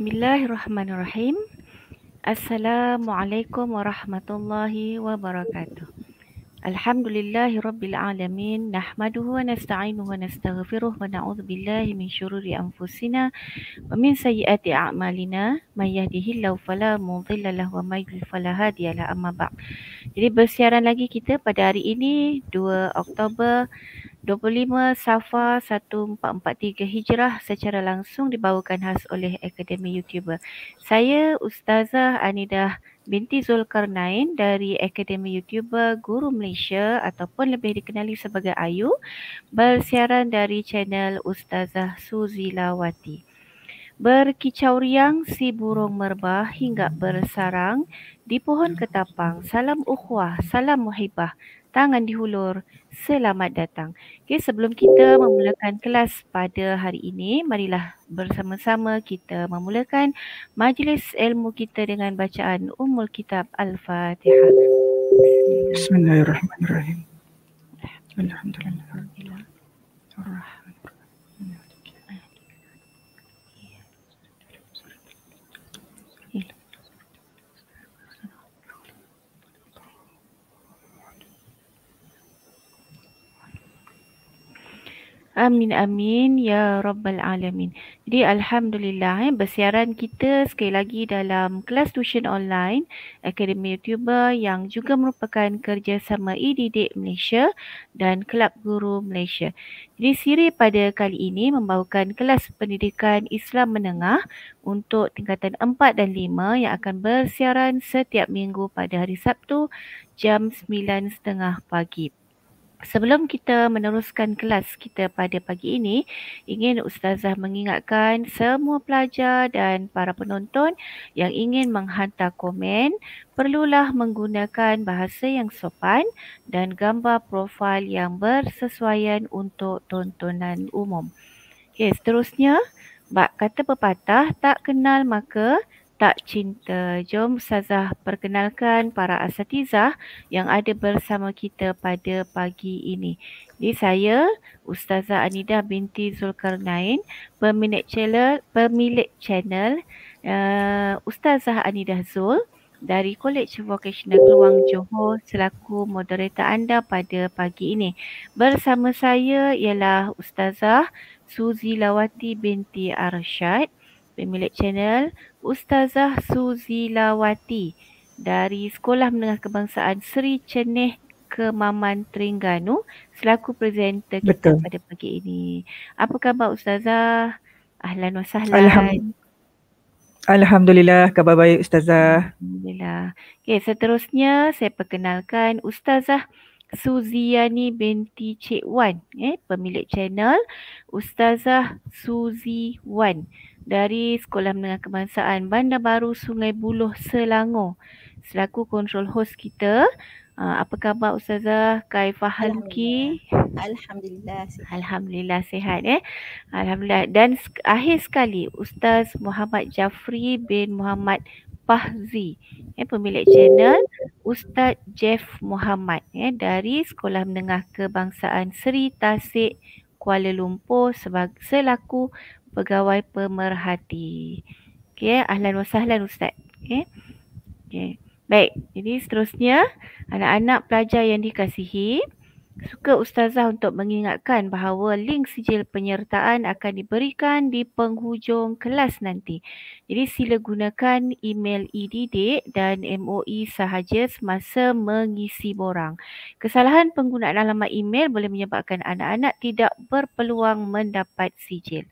Bismillahirrahmanirrahim. Assalamualaikum warahmatullahi wabarakatuh. Alhamdulillahi rabbil alamin. Nahmaduhu wa nasta'inuhu wa nastaghfiruh wa na'udhu billahi min syururi anfusina wa min sayyiati a'malina. Man lau fala mudhillalah lahu wa may yudhlil amma ba'd. Jadi bersiaran lagi kita pada hari ini 2 Oktober 25 Safar 1443 Hijrah secara langsung dibawakan khas oleh Akademi YouTuber. Saya Ustazah Anidah binti Zulkarnain dari Akademi YouTuber Guru Malaysia ataupun lebih dikenali sebagai Ayu bersiaran dari channel Ustazah Suzilawati. Berkicau riang si burung merbah hingga bersarang di pohon ketapang. Salam ukhwah, salam muhibah tangan dihulur, selamat datang. Okey, sebelum kita memulakan kelas pada hari ini, marilah bersama-sama kita memulakan majlis ilmu kita dengan bacaan Ummul Kitab Al-Fatihah. Bismillahirrahmanirrahim. Alhamdulillah. Alhamdulillah. Amin amin ya rabbal alamin. Jadi alhamdulillah eh bersiaran kita sekali lagi dalam kelas tuition online Akademi YouTuber yang juga merupakan kerjasama IDIDIK Malaysia dan Kelab Guru Malaysia. Jadi siri pada kali ini membawakan kelas pendidikan Islam menengah untuk tingkatan 4 dan 5 yang akan bersiaran setiap minggu pada hari Sabtu jam 9.30 pagi. Sebelum kita meneruskan kelas kita pada pagi ini, ingin ustazah mengingatkan semua pelajar dan para penonton yang ingin menghantar komen, perlulah menggunakan bahasa yang sopan dan gambar profil yang bersesuaian untuk tontonan umum. Okey, seterusnya, bak kata pepatah tak kenal maka tak cinta. Jom Ustazah perkenalkan para asatiza yang ada bersama kita pada pagi ini. Ini saya Ustazah Anida binti Zulkarnain, pemilik channel pemilik channel uh, Ustazah Anida Zul dari Kolej Vocational Keluang Johor selaku moderator anda pada pagi ini. Bersama saya ialah Ustazah Suzi Lawati binti Arshad pemilik channel Ustazah Suzilawati dari Sekolah Menengah Kebangsaan Seri Ceneh Kemaman Terengganu selaku presenter kita Betul. pada pagi ini. Apa khabar Ustazah? Ahlan wa sahlan. Alhamdulillah. Alhamdulillah. Khabar baik Ustazah. Alhamdulillah. Okay, seterusnya saya perkenalkan Ustazah Suziani binti Cik Wan, eh, pemilik channel Ustazah Suzi Wan dari Sekolah Menengah Kebangsaan Bandar Baru Sungai Buloh Selangor selaku kontrol host kita. Uh, apa khabar Ustazah Kaifah Haluki? Alhamdulillah. Alhamdulillah sihat eh. Alhamdulillah dan akhir sekali Ustaz Muhammad Jafri bin Muhammad Fahzi, eh, pemilik channel Ustaz Jeff Muhammad eh, dari Sekolah Menengah Kebangsaan Seri Tasik Kuala Lumpur sebagai selaku pegawai pemerhati. Okey, ahlan wa sahlan ustaz. Okey. Okey. Baik, jadi seterusnya anak-anak pelajar yang dikasihi suka ustazah untuk mengingatkan bahawa link sijil penyertaan akan diberikan di penghujung kelas nanti. Jadi sila gunakan email e dan MOE sahaja semasa mengisi borang. Kesalahan penggunaan alamat email boleh menyebabkan anak-anak tidak berpeluang mendapat sijil.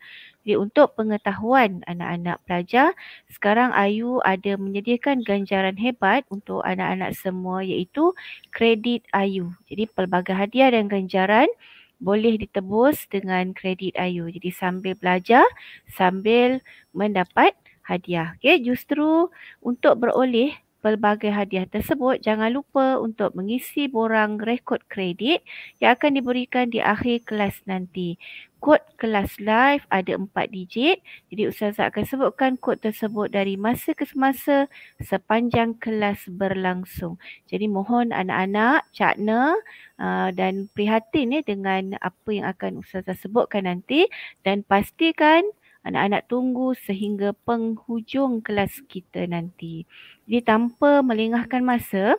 Jadi untuk pengetahuan anak-anak pelajar, sekarang Ayu ada menyediakan ganjaran hebat untuk anak-anak semua iaitu kredit Ayu. Jadi pelbagai hadiah dan ganjaran boleh ditebus dengan kredit Ayu. Jadi sambil belajar, sambil mendapat hadiah. Okey, justru untuk beroleh pelbagai hadiah tersebut, jangan lupa untuk mengisi borang rekod kredit yang akan diberikan di akhir kelas nanti kod kelas live ada empat digit. Jadi Ustazah akan sebutkan kod tersebut dari masa ke semasa sepanjang kelas berlangsung. Jadi mohon anak-anak cakna uh, dan prihatin eh, dengan apa yang akan Ustazah sebutkan nanti dan pastikan anak-anak tunggu sehingga penghujung kelas kita nanti. Jadi tanpa melengahkan masa,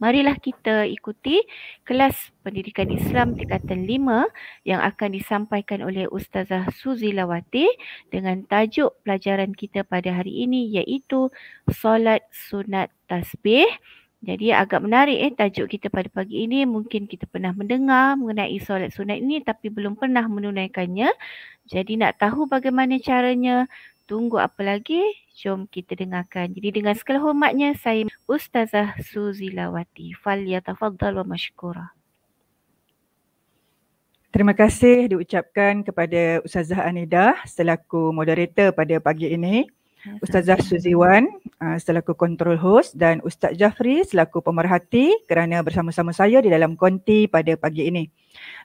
marilah kita ikuti kelas pendidikan Islam tingkatan 5 yang akan disampaikan oleh Ustazah Suzy Lawati dengan tajuk pelajaran kita pada hari ini iaitu solat sunat tasbih. Jadi agak menarik eh tajuk kita pada pagi ini mungkin kita pernah mendengar mengenai solat sunat ini tapi belum pernah menunaikannya. Jadi nak tahu bagaimana caranya? Tunggu apa lagi? Jom kita dengarkan. Jadi dengan segala hormatnya saya Ustazah Suzilawati. Fal yatafaddal wa mashkura. Terima kasih diucapkan kepada Ustazah Anida selaku moderator pada pagi ini. Ya, Ustazah Suziwan ah, selaku control host dan Ustaz Jafri selaku pemerhati kerana bersama-sama saya di dalam konti pada pagi ini.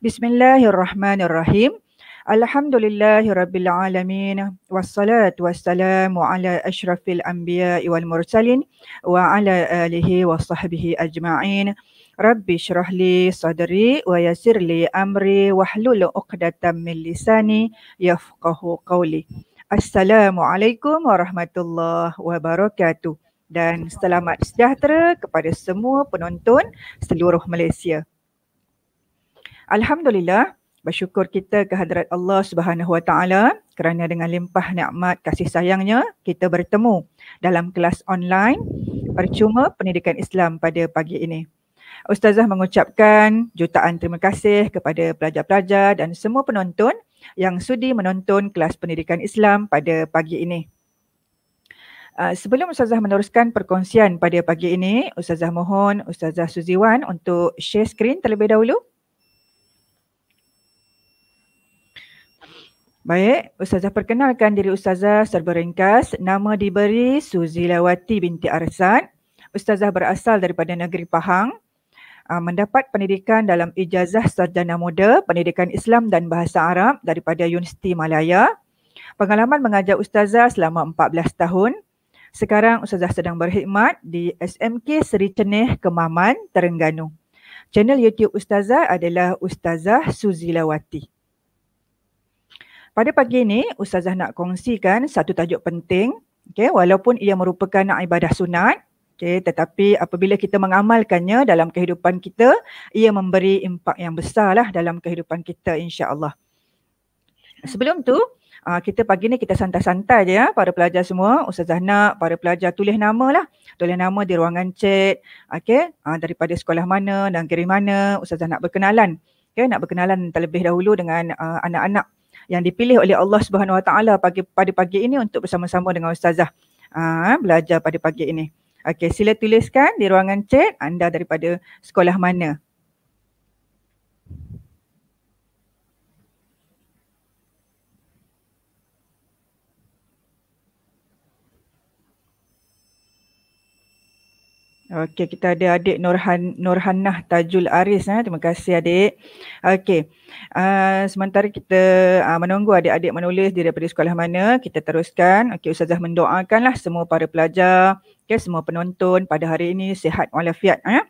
Bismillahirrahmanirrahim. Alhamdulillahi Rabbil Alamin Wassalatu wassalamu ala ashrafil anbiya wal mursalin Wa ala alihi wa sahbihi ajma'in Rabbi syrah li sadri wa yasir li amri Wahlul uqdatan min lisani yafqahu qawli Assalamualaikum warahmatullahi wabarakatuh Dan selamat sejahtera kepada semua penonton seluruh Malaysia Alhamdulillah bersyukur kita kehadrat Allah Subhanahu Wa Taala kerana dengan limpah nikmat kasih sayangnya kita bertemu dalam kelas online percuma pendidikan Islam pada pagi ini. Ustazah mengucapkan jutaan terima kasih kepada pelajar-pelajar dan semua penonton yang sudi menonton kelas pendidikan Islam pada pagi ini. Ah, sebelum Ustazah meneruskan perkongsian pada pagi ini, Ustazah mohon Ustazah Suziwan untuk share screen terlebih dahulu. Baik, Ustazah perkenalkan diri Ustazah serba ringkas. Nama diberi Suzilawati binti Arsan. Ustazah berasal daripada negeri Pahang. Ah, mendapat pendidikan dalam ijazah sarjana muda pendidikan Islam dan Bahasa Arab daripada Universiti Malaya. Pengalaman mengajar Ustazah selama 14 tahun. Sekarang Ustazah sedang berkhidmat di SMK Seri Ceneh, Kemaman, Terengganu. Channel YouTube Ustazah adalah Ustazah Suzilawati. Lawati. Pada pagi ini, Ustazah nak kongsikan satu tajuk penting. Okay, walaupun ia merupakan ibadah sunat, okay, tetapi apabila kita mengamalkannya dalam kehidupan kita, ia memberi impak yang besar lah dalam kehidupan kita insyaAllah. Sebelum tu, Uh, kita pagi ni kita santai-santai je ya para pelajar semua. Ustazah nak para pelajar tulis nama lah. Tulis nama di ruangan chat. Okay. Uh, ah, daripada sekolah mana dan kiri mana. Ustazah nak berkenalan. Okay. Nak berkenalan terlebih dahulu dengan ah, anak-anak yang dipilih oleh Allah Subhanahu Wa Taala pagi pada pagi ini untuk bersama-sama dengan ustazah uh, belajar pada pagi ini. Okey, sila tuliskan di ruangan chat anda daripada sekolah mana. Okey, kita ada adik Nurhan Nurhanah Tajul Aris. Eh. Terima kasih adik. Okey, uh, sementara kita uh, menunggu adik-adik menulis di daripada sekolah mana, kita teruskan. Okey, Ustazah mendoakanlah semua para pelajar, okay, semua penonton pada hari ini sihat walafiat. Eh.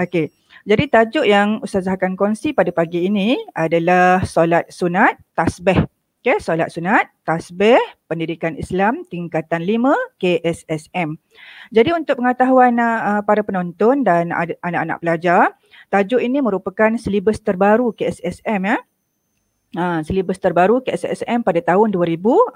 Okey, jadi tajuk yang Ustazah akan kongsi pada pagi ini adalah solat sunat tasbih. Okay, solat sunat, tasbih, pendidikan Islam tingkatan 5 KSSM. Jadi untuk pengetahuan uh, para penonton dan anak-anak pelajar, tajuk ini merupakan silibus terbaru KSSM ya. Uh, silibus terbaru KSSM pada tahun 2021.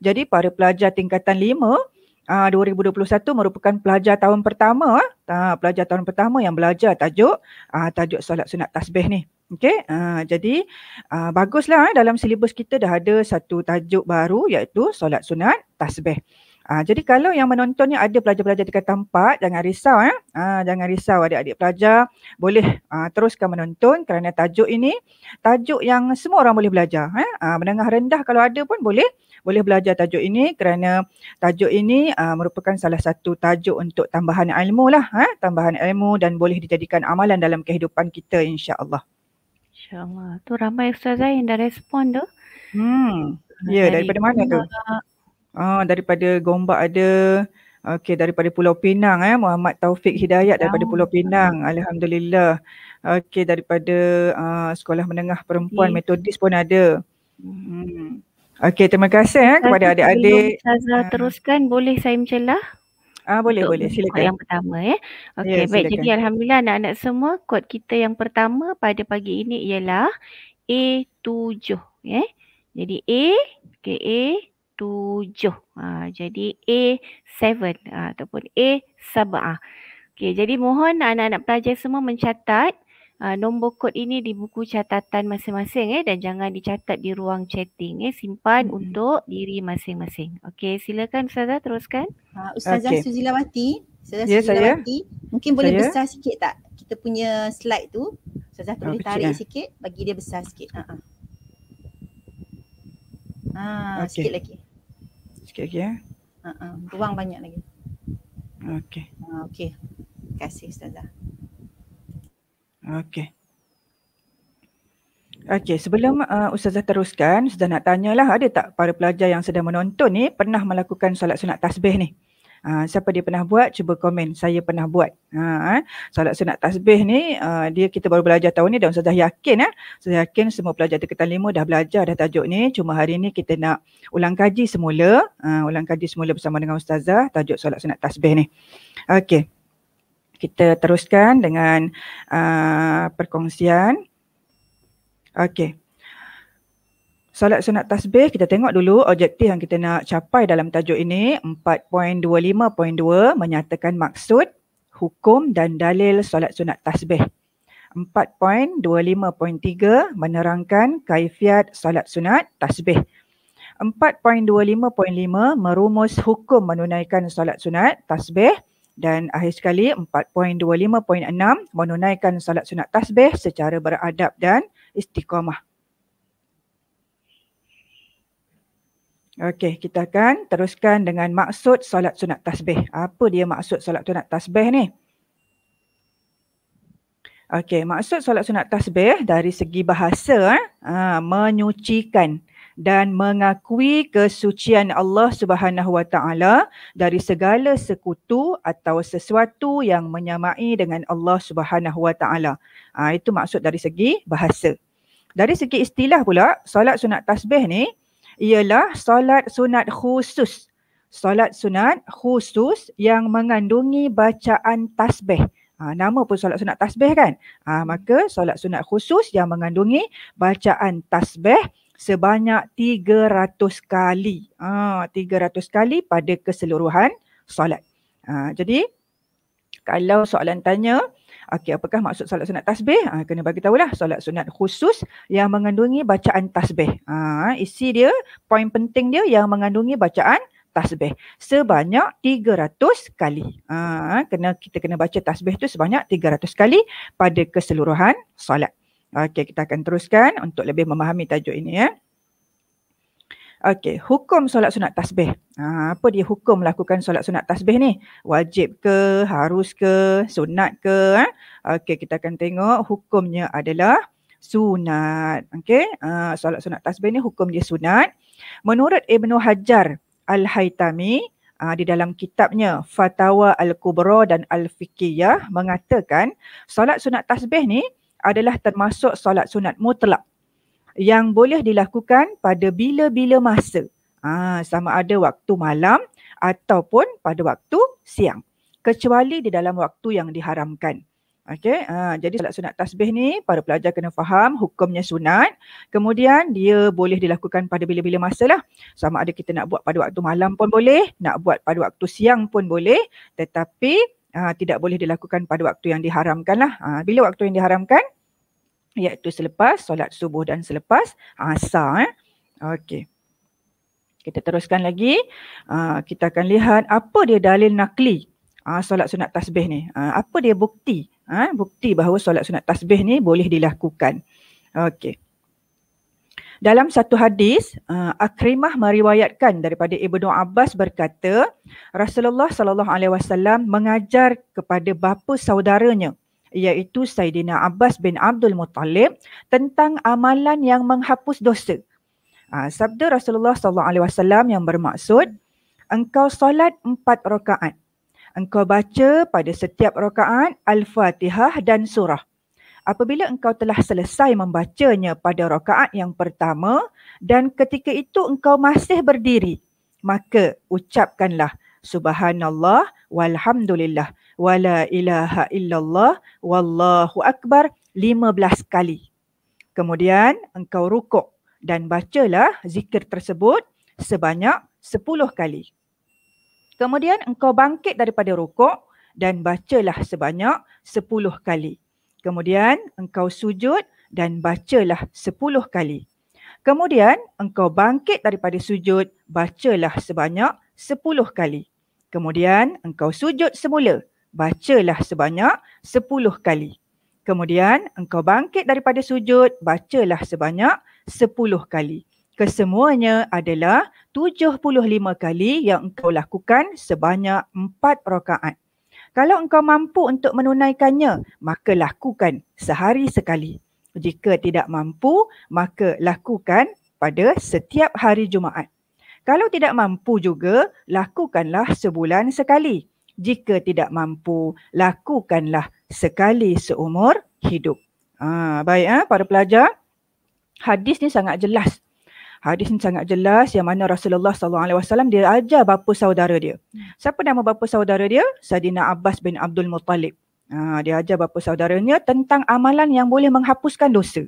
Jadi para pelajar tingkatan 5 uh, 2021 merupakan pelajar tahun pertama, uh, pelajar tahun pertama yang belajar tajuk uh, tajuk solat sunat tasbih ni. Okay, uh, ah, jadi uh, baguslah eh, dalam silibus kita dah ada satu tajuk baru iaitu solat sunat tasbih. Uh, jadi kalau yang menonton ni ada pelajar-pelajar dekat tempat, jangan risau. Eh. Uh, jangan risau adik-adik pelajar. Boleh uh, teruskan menonton kerana tajuk ini tajuk yang semua orang boleh belajar. Eh. Uh, menengah rendah kalau ada pun boleh boleh belajar tajuk ini kerana tajuk ini uh, merupakan salah satu tajuk untuk tambahan ilmu lah. Eh. Tambahan ilmu dan boleh dijadikan amalan dalam kehidupan kita insya-Allah. InsyaAllah. Tu ramai ustazah eh yang dah respon tu. Hmm. Ah, ya, yeah, daripada mana tu? Ah, uh, daripada Gombak ada. Okey, daripada Pulau Pinang eh. Muhammad Taufik Hidayat ya. daripada Pulau Pinang. Alhamdulillah. Okey, daripada uh, Sekolah Menengah Perempuan yeah. Metodis pun ada. Hmm. hmm. Okey, terima kasih eh, kepada adik-adik. Ustazah ah. teruskan, boleh saya mencelah? Ah boleh untuk boleh silakan. Yang pertama eh. Ya, okey yeah, baik jadi alhamdulillah anak-anak semua kod kita yang pertama pada pagi ini ialah A7 eh. Ya. Jadi A ke okay, A 7. Ha, jadi A7 ha, ataupun A7. Okey jadi mohon anak-anak pelajar semua mencatat uh, ah, nombor kod ini di buku catatan masing-masing eh dan jangan dicatat di ruang chatting eh simpan hmm. untuk diri masing-masing. Okey silakan ustazah teruskan. Uh, ustazah okay. Suzilawati, ustazah yeah, Suzilawati. Saya. Mungkin boleh saya. besar sikit tak kita punya slide tu? Ustazah oh, boleh tarik ya. sikit bagi dia besar sikit. uh-huh. ah. Okay. sikit lagi. Sikit lagi ya. Uh-uh. ruang banyak lagi. Okey. Uh, Okey. Terima kasih ustazah. Okey. Okey, sebelum uh, Ustazah teruskan, Ustazah nak tanyalah ada tak para pelajar yang sedang menonton ni pernah melakukan solat sunat tasbih ni? Ha, siapa dia pernah buat cuba komen saya pernah buat ha, eh. solat sunat tasbih ni uh, dia kita baru belajar tahun ni dan Ustazah yakin eh. saya yakin semua pelajar dekatan lima dah belajar dah tajuk ni cuma hari ni kita nak ulang kaji semula uh, ulang kaji semula bersama dengan Ustazah tajuk solat sunat tasbih ni okey kita teruskan dengan uh, perkongsian. Okey. Salat sunat tasbih, kita tengok dulu objektif yang kita nak capai dalam tajuk ini 4.25.2 menyatakan maksud, hukum dan dalil Salat sunat tasbih. 4.25.3 menerangkan kaifiat Salat sunat tasbih. 4.25.5 merumus hukum menunaikan Salat sunat tasbih. 4.25.6 dan akhir sekali 4.25.6 menunaikan salat sunat tasbih secara beradab dan istiqamah. Okey, kita akan teruskan dengan maksud salat sunat tasbih. Apa dia maksud salat sunat tasbih ni? Okey, maksud salat sunat tasbih dari segi bahasa, ha, menyucikan dan mengakui kesucian Allah Subhanahu Wa Taala dari segala sekutu atau sesuatu yang menyamai dengan Allah Subhanahu Wa Taala. Ha, itu maksud dari segi bahasa. Dari segi istilah pula, solat sunat tasbih ni ialah solat sunat khusus. Solat sunat khusus yang mengandungi bacaan tasbih. Ha, nama pun solat sunat tasbih kan? Ha, maka solat sunat khusus yang mengandungi bacaan tasbih sebanyak 300 kali. Ha, 300 kali pada keseluruhan solat. Ha, jadi kalau soalan tanya, okay, apakah maksud solat sunat tasbih? Ha, kena bagi tahulah solat sunat khusus yang mengandungi bacaan tasbih. Ha, isi dia, poin penting dia yang mengandungi bacaan tasbih sebanyak 300 kali. Ha, kena kita kena baca tasbih tu sebanyak 300 kali pada keseluruhan solat. Okey, kita akan teruskan untuk lebih memahami tajuk ini ya. Okey, hukum solat sunat tasbih. Ha, apa dia hukum melakukan solat sunat tasbih ni? Wajib ke, harus ke, sunat ke? Ha? Okey, kita akan tengok hukumnya adalah sunat. Okey, ha, solat sunat tasbih ni hukum dia sunat. Menurut Ibnu Hajar Al-Haytami di dalam kitabnya Fatawa Al-Kubra dan Al-Fiqiyah mengatakan solat sunat tasbih ni adalah termasuk solat sunat mutlak yang boleh dilakukan pada bila-bila masa. Ha, sama ada waktu malam ataupun pada waktu siang. Kecuali di dalam waktu yang diharamkan. Okay, ha, jadi solat sunat tasbih ni para pelajar kena faham hukumnya sunat. Kemudian dia boleh dilakukan pada bila-bila masa lah. Sama ada kita nak buat pada waktu malam pun boleh, nak buat pada waktu siang pun boleh. Tetapi uh, tidak boleh dilakukan pada waktu yang diharamkan lah. Uh, ah, bila waktu yang diharamkan? Iaitu selepas solat subuh dan selepas asar. Eh. Okey. Kita teruskan lagi. Uh, kita akan lihat apa dia dalil nakli uh, solat sunat tasbih ni. Uh, apa dia bukti? Uh, bukti bahawa solat sunat tasbih ni boleh dilakukan. Okey. Dalam satu hadis, uh, Akrimah meriwayatkan daripada Ibnu Abbas berkata, Rasulullah sallallahu alaihi wasallam mengajar kepada bapa saudaranya iaitu Saidina Abbas bin Abdul Muttalib tentang amalan yang menghapus dosa. Uh, sabda Rasulullah sallallahu alaihi wasallam yang bermaksud engkau solat empat rakaat. Engkau baca pada setiap rakaat Al-Fatihah dan surah apabila engkau telah selesai membacanya pada rakaat yang pertama dan ketika itu engkau masih berdiri, maka ucapkanlah Subhanallah walhamdulillah wala ilaha illallah wallahu akbar 15 kali. Kemudian engkau rukuk dan bacalah zikir tersebut sebanyak 10 kali. Kemudian engkau bangkit daripada rukuk dan bacalah sebanyak 10 kali. Kemudian engkau sujud dan bacalah sepuluh kali. Kemudian engkau bangkit daripada sujud, bacalah sebanyak sepuluh kali. Kemudian engkau sujud semula, bacalah sebanyak sepuluh kali. Kemudian engkau bangkit daripada sujud, bacalah sebanyak sepuluh kali. Kesemuanya adalah tujuh puluh lima kali yang engkau lakukan sebanyak empat rakaat. Kalau engkau mampu untuk menunaikannya, maka lakukan sehari sekali. Jika tidak mampu, maka lakukan pada setiap hari Jumaat. Kalau tidak mampu juga, lakukanlah sebulan sekali. Jika tidak mampu, lakukanlah sekali seumur hidup. Ha, baik, ha, para pelajar. Hadis ni sangat jelas Hadis ini sangat jelas yang mana Rasulullah Wasallam dia ajar bapa saudara dia. Hmm. Siapa nama bapa saudara dia? Sadina Abbas bin Abdul Muttalib. Ha, dia ajar bapa saudaranya tentang amalan yang boleh menghapuskan dosa.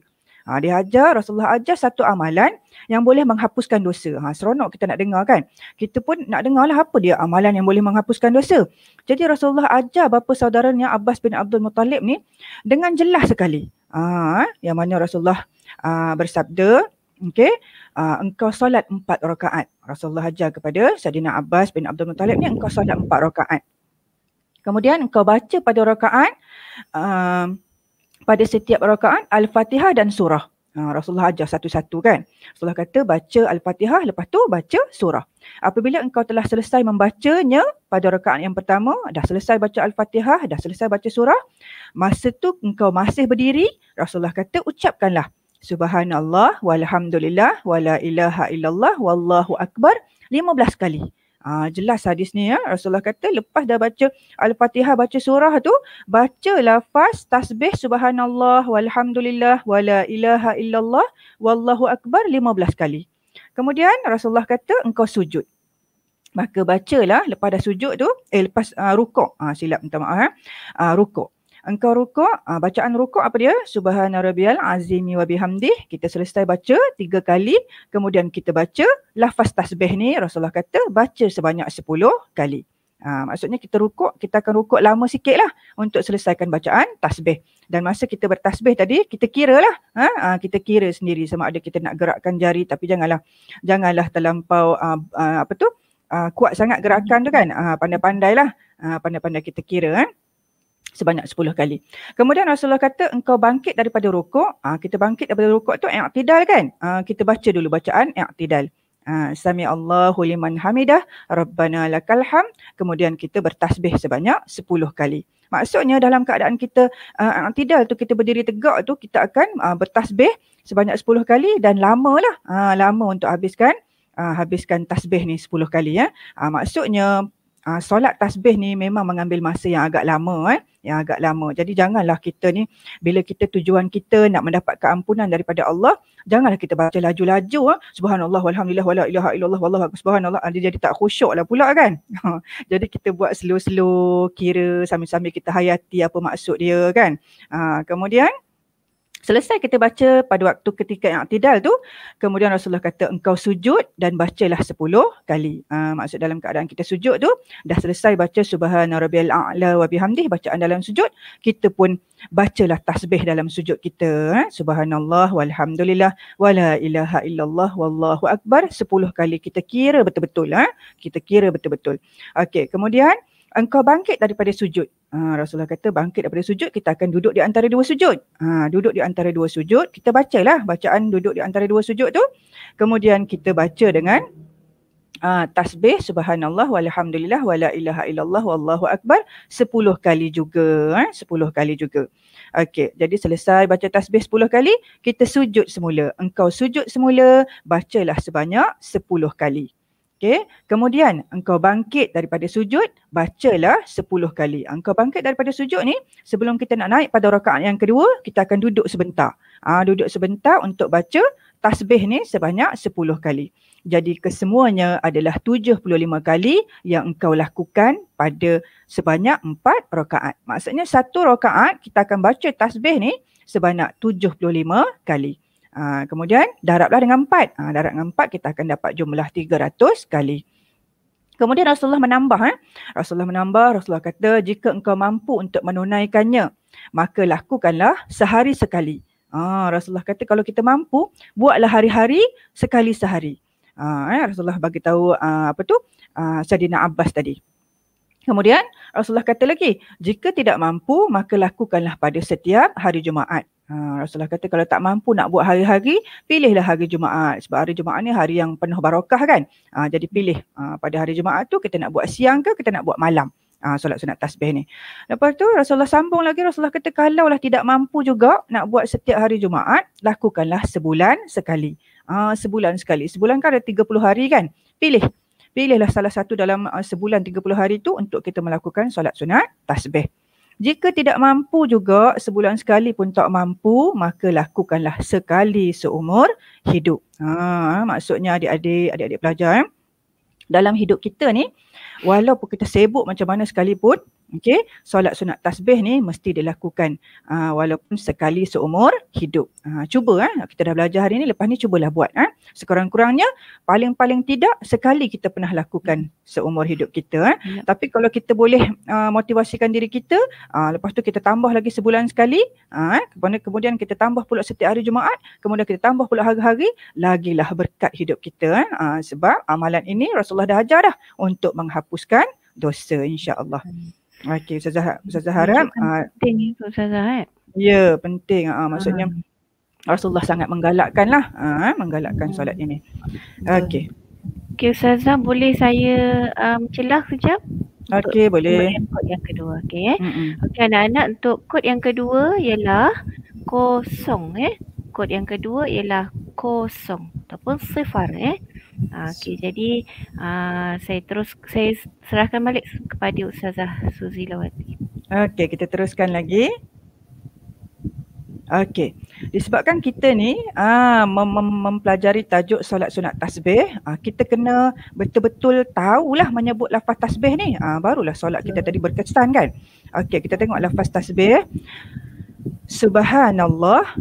Ha, dia ajar, Rasulullah ajar satu amalan yang boleh menghapuskan dosa. Ha, seronok kita nak dengar kan? Kita pun nak dengar apa dia amalan yang boleh menghapuskan dosa. Jadi Rasulullah ajar bapa saudaranya Abbas bin Abdul Muttalib ni dengan jelas sekali. Ha, yang mana Rasulullah ha, bersabda, okay? uh, engkau solat empat rakaat. Rasulullah ajar kepada Sayyidina Abbas bin Abdul Muttalib ni engkau solat empat rakaat. Kemudian engkau baca pada rakaat uh, pada setiap rakaat Al-Fatihah dan surah. Ha, Rasulullah ajar satu-satu kan. Rasulullah kata baca Al-Fatihah lepas tu baca surah. Apabila engkau telah selesai membacanya pada rakaat yang pertama, dah selesai baca Al-Fatihah, dah selesai baca surah, masa tu engkau masih berdiri, Rasulullah kata ucapkanlah Subhanallah walhamdulillah wala ilaha illallah wallahu akbar 15 kali. Ha, jelas hadis ni ya. Rasulullah kata lepas dah baca Al-Fatihah baca surah tu baca lafaz tasbih subhanallah walhamdulillah wala ilaha illallah wallahu akbar 15 kali. Kemudian Rasulullah kata engkau sujud. Maka bacalah lepas dah sujud tu eh lepas uh, rukuk. Ha, silap minta maaf ya. Uh, rukuk. Engkau rukuk, uh, bacaan rukuk apa dia? Subhanarabbiyal azimi wa bihamdih. Kita selesai baca tiga kali, kemudian kita baca lafaz tasbih ni Rasulullah kata baca sebanyak sepuluh kali. Ha, maksudnya kita rukuk, kita akan rukuk lama sikit lah untuk selesaikan bacaan tasbih. Dan masa kita bertasbih tadi, kita kira lah. Ha, ah, kita kira sendiri sama ada kita nak gerakkan jari tapi janganlah janganlah terlampau uh, uh, apa tu, uh, kuat sangat gerakan tu kan. Uh, pandai-pandailah, uh, pandai-pandai kita kira kan. Eh sebanyak 10 kali. Kemudian Rasulullah kata engkau bangkit daripada rukuk, ha, kita bangkit daripada rukuk tu i'tidal kan? Ha, kita baca dulu bacaan i'tidal. Ha, ah, Sami Allahu liman hamidah, Rabbana lakal ham. Kemudian kita bertasbih sebanyak 10 kali. Maksudnya dalam keadaan kita uh, tidak tu kita berdiri tegak tu kita akan uh, bertasbih sebanyak 10 kali dan lamalah. Ha, lama untuk habiskan uh, habiskan tasbih ni 10 kali ya. Ha, maksudnya Uh, solat tasbih ni memang mengambil masa yang agak lama eh yang agak lama. Jadi janganlah kita ni bila kita tujuan kita nak mendapat keampunan daripada Allah, janganlah kita baca laju-laju eh. Subhanallah walhamdulillah wala ilaha illallah wallahu akbar subhanallah. Ah, dia jadi tak khusyuklah pula kan. jadi kita buat slow-slow kira sambil-sambil kita hayati apa maksud dia kan. Uh, kemudian Selesai kita baca pada waktu ketika yang tidal tu, kemudian Rasulullah kata engkau sujud dan bacalah sepuluh kali. Ha, maksud dalam keadaan kita sujud tu, dah selesai baca subhana rabbiyal a'la wa bihamdih bacaan dalam sujud, kita pun bacalah tasbih dalam sujud kita. Eh? Subhanallah walhamdulillah wala ilaha illallah wallahu akbar. Sepuluh kali kita kira betul-betul. Eh? Kita kira betul-betul. Okey, kemudian engkau bangkit daripada sujud. Ha, Rasulullah kata bangkit daripada sujud kita akan duduk di antara dua sujud. Ha, duduk di antara dua sujud kita bacalah bacaan duduk di antara dua sujud tu. Kemudian kita baca dengan ha, tasbih subhanallah walhamdulillah wala ilaha illallah wallahu akbar sepuluh kali juga. Ha, eh? 10 kali juga. Okey, jadi selesai baca tasbih sepuluh kali, kita sujud semula. Engkau sujud semula, bacalah sebanyak sepuluh kali. Okay. Kemudian engkau bangkit daripada sujud, bacalah sepuluh kali. Engkau bangkit daripada sujud ni, sebelum kita nak naik pada rakaat yang kedua, kita akan duduk sebentar. Ah, ha, duduk sebentar untuk baca tasbih ni sebanyak sepuluh kali. Jadi kesemuanya adalah tujuh puluh lima kali yang engkau lakukan pada sebanyak empat rakaat. Maksudnya satu rakaat kita akan baca tasbih ni sebanyak tujuh puluh lima kali. Ha, kemudian daraplah dengan empat. Ha, darab dengan empat kita akan dapat jumlah tiga ratus kali. Kemudian Rasulullah menambah. Eh? Rasulullah menambah, Rasulullah kata jika engkau mampu untuk menunaikannya, maka lakukanlah sehari sekali. Ha, Rasulullah kata kalau kita mampu, buatlah hari-hari sekali sehari. Ha, eh? Rasulullah bagi tahu apa tu? Sadina Abbas tadi. Kemudian Rasulullah kata lagi, jika tidak mampu maka lakukanlah pada setiap hari Jumaat. Ha, Rasulullah kata kalau tak mampu nak buat hari-hari, pilihlah hari Jumaat. Sebab hari Jumaat ni hari yang penuh barakah kan. Ha, jadi pilih ha, pada hari Jumaat tu kita nak buat siang ke kita nak buat malam. Ha, solat sunat tasbih ni. Lepas tu Rasulullah sambung lagi. Rasulullah kata kalaulah tidak mampu juga nak buat setiap hari Jumaat, lakukanlah sebulan sekali. Ha, sebulan sekali. Sebulan kan ada 30 hari kan. Pilih. Pilihlah salah satu dalam uh, sebulan 30 hari tu untuk kita melakukan solat sunat tasbih. Jika tidak mampu juga sebulan sekali pun tak mampu, maka lakukanlah sekali seumur hidup. Ha, maksudnya adik-adik, adik-adik pelajar. Eh? Dalam hidup kita ni, walaupun kita sibuk macam mana sekalipun, Okey, solat sunat tasbih ni mesti dilakukan uh, walaupun sekali seumur hidup. Uh, cuba eh, kita dah belajar hari ni, lepas ni cubalah buat eh. Sekurang-kurangnya paling-paling tidak sekali kita pernah lakukan seumur hidup kita eh. Ya. Tapi kalau kita boleh uh, motivasikan diri kita, uh, lepas tu kita tambah lagi sebulan sekali, uh, eh. kemudian kita tambah pula setiap hari Jumaat, kemudian kita tambah pula hari-hari, lagilah berkat hidup kita eh. Uh, sebab amalan ini Rasulullah dah ajar dah untuk menghapuskan dosa insya-Allah. Hmm. Okey, Ustazah, hmm. Ustazah harap. Penting uh, Ustazah eh. Ya, penting. Uh, maksudnya uh Rasulullah sangat menggalakkan lah. Uh, menggalakkan uh solat ini. Okey. Okey, Ustazah boleh saya um, ah, celah sekejap? Okey, boleh. Kod yang kedua, okey eh. Mm-hmm. Okey, anak-anak untuk kod yang kedua ialah kosong eh. Kod yang kedua ialah kosong ataupun sifar eh. Okey, jadi uh, saya terus saya serahkan balik kepada Ustazah Suzi Lawati. Okey, kita teruskan lagi. Okey. Disebabkan kita ni uh, mem- mempelajari tajuk solat sunat tasbih, uh, kita kena betul-betul tahulah menyebut lafaz tasbih ni. Uh, barulah solat kita tadi berkesan kan. Okey, kita tengok lafaz tasbih. Subhanallah.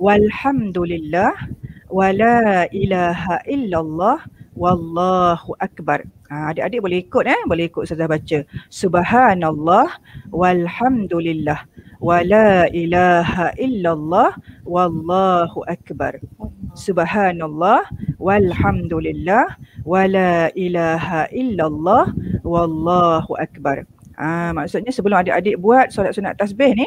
Walhamdulillah wa la ilaha illallah wallahu akbar. Ah, adik-adik boleh ikut eh, boleh ikut saya baca. Subhanallah walhamdulillah wa la ilaha illallah wallahu akbar. Subhanallah walhamdulillah wa la ilaha illallah wallahu akbar. Ha, maksudnya sebelum adik-adik buat solat sunat tasbih ni,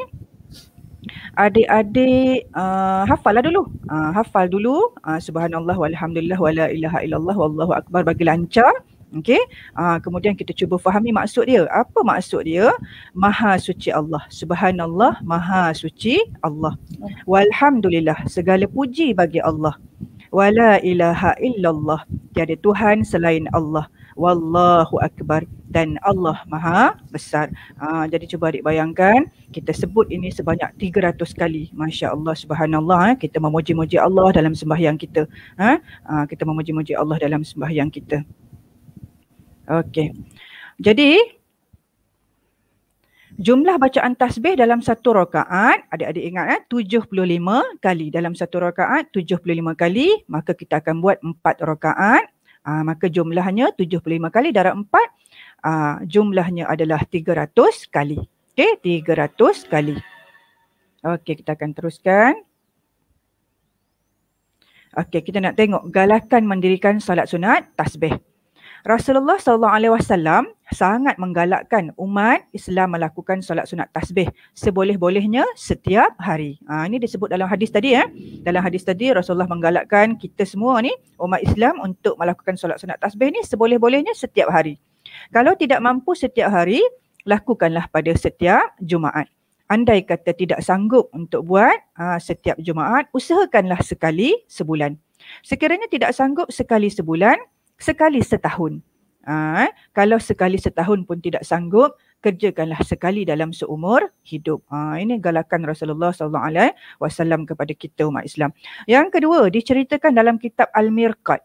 adik-adik uh, ah, hafal lah dulu. Uh, hafal dulu. Uh, Subhanallah walhamdulillah wala ilaha illallah wallahu akbar bagi lancar. Okay, Uh, kemudian kita cuba fahami maksud dia. Apa maksud dia? Maha suci Allah. Subhanallah maha suci Allah. Walhamdulillah segala puji bagi Allah. Wala ilaha illallah. Tiada Tuhan selain Allah wallahu akbar dan Allah maha besar. Ha, jadi cuba adik bayangkan kita sebut ini sebanyak 300 kali. Masya Allah subhanallah. Eh. Kita memuji-muji Allah dalam sembahyang kita. Ha? Ha, kita memuji-muji Allah dalam sembahyang kita. Okey. Jadi jumlah bacaan tasbih dalam satu rakaat adik-adik ingat eh 75 kali dalam satu rakaat 75 kali maka kita akan buat empat rakaat Aa, ah, maka jumlahnya 75 kali darab 4 aa, ah, jumlahnya adalah 300 kali. Okey, 300 kali. Okey, kita akan teruskan. Okey, kita nak tengok galakan mendirikan solat sunat tasbih. Rasulullah sallallahu alaihi wasallam sangat menggalakkan umat Islam melakukan solat sunat tasbih seboleh-bolehnya setiap hari. Ha, ini disebut dalam hadis tadi ya. Eh. Dalam hadis tadi Rasulullah menggalakkan kita semua ni umat Islam untuk melakukan solat sunat tasbih ni seboleh-bolehnya setiap hari. Kalau tidak mampu setiap hari, lakukanlah pada setiap Jumaat. Andai kata tidak sanggup untuk buat ha, setiap Jumaat, usahakanlah sekali sebulan. Sekiranya tidak sanggup sekali sebulan, sekali setahun. Ha, eh? Kalau sekali setahun pun tidak sanggup, kerjakanlah sekali dalam seumur hidup. Ha, ini galakan Rasulullah SAW kepada kita umat Islam. Yang kedua, diceritakan dalam kitab Al-Mirqat.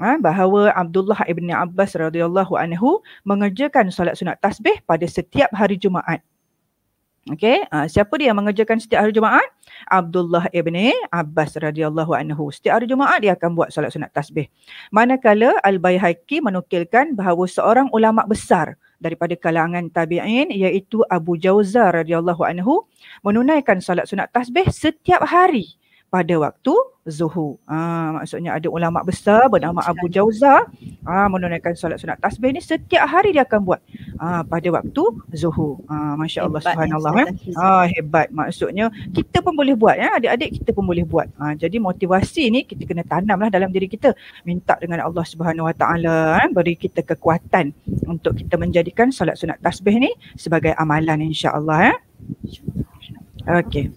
Ha, bahawa Abdullah ibn Abbas radhiyallahu anhu mengerjakan solat sunat tasbih pada setiap hari Jumaat. Okey, ha, siapa dia yang mengerjakan setiap hari Jumaat? Abdullah ibn Abbas radhiyallahu anhu. Setiap hari Jumaat dia akan buat solat sunat tasbih. Manakala Al-Baihaqi menukilkan bahawa seorang ulama besar daripada kalangan tabi'in iaitu Abu Jauza radhiyallahu anhu menunaikan solat sunat tasbih setiap hari pada waktu zuhur. Ha, maksudnya ada ulama besar bernama Abu Jauza ha, menunaikan solat sunat tasbih ni setiap hari dia akan buat ha, pada waktu zuhur. Ha, Masya Allah hebat subhanallah. Ya. Ha, hebat maksudnya kita pun boleh buat ya. Adik-adik kita pun boleh buat. Ha, jadi motivasi ni kita kena tanamlah dalam diri kita. Minta dengan Allah subhanahu wa ta'ala eh, beri kita kekuatan untuk kita menjadikan solat sunat tasbih ni sebagai amalan insya Allah Okay.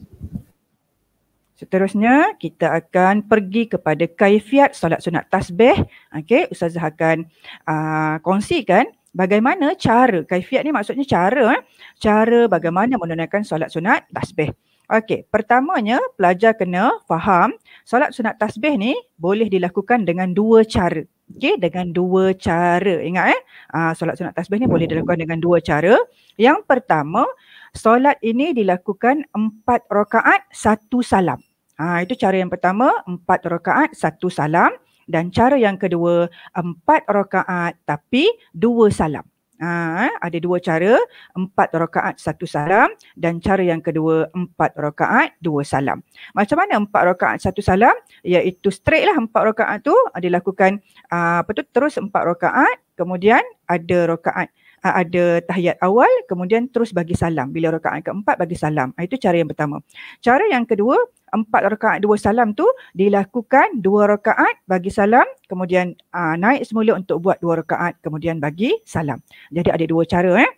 Seterusnya kita akan pergi kepada kaifiat solat sunat tasbih. Okey, ustazah akan uh, kongsikan bagaimana cara kaifiat ni maksudnya cara eh, cara bagaimana menunaikan solat sunat tasbih. Okey, pertamanya pelajar kena faham solat sunat tasbih ni boleh dilakukan dengan dua cara. Okey, dengan dua cara. Ingat eh, uh, solat sunat tasbih ni boleh dilakukan dengan dua cara. Yang pertama, solat ini dilakukan empat rakaat satu salam. Ha, itu cara yang pertama, empat rakaat, satu salam. Dan cara yang kedua, empat rakaat tapi dua salam. Ha, ada dua cara, empat rakaat, satu salam. Dan cara yang kedua, empat rakaat, dua salam. Macam mana empat rakaat, satu salam? Iaitu straight lah empat rakaat tu. Ada lakukan ha, apa tu, terus empat rakaat. Kemudian ada rakaat ha, ada tahiyat awal kemudian terus bagi salam bila rakaat keempat bagi salam ha, itu cara yang pertama cara yang kedua empat rakaat dua salam tu dilakukan dua rakaat bagi salam kemudian uh, naik semula untuk buat dua rakaat kemudian bagi salam. Jadi ada dua cara eh.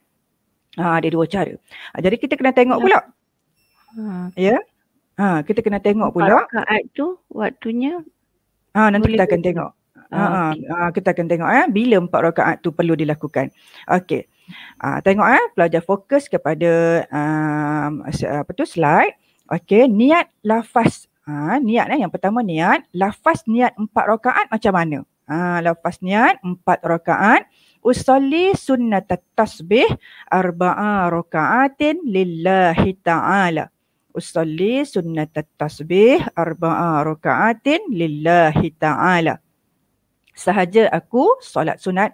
Ha, ada dua cara. Ah, jadi kita kena tengok pula. Ha. Ya. Ha, kita kena tengok pula. Rakaat tu waktunya. Ha, nanti boleh kita akan tengok. Ah, ha, ha okay. ha, kita akan tengok eh bila empat rakaat tu perlu dilakukan. Okey. Ha, tengok eh pelajar fokus kepada um, apa tu slide. Okey, niat lafaz. Ha, niat eh. Yang pertama niat. Lafaz niat empat rakaat macam mana? Ha, lafaz niat empat rakaat. Usalli sunnat tasbih arba'a rakaatin lillahi ta'ala. Usalli sunnat tasbih arba'a rakaatin lillahi ta'ala. Sahaja aku solat sunat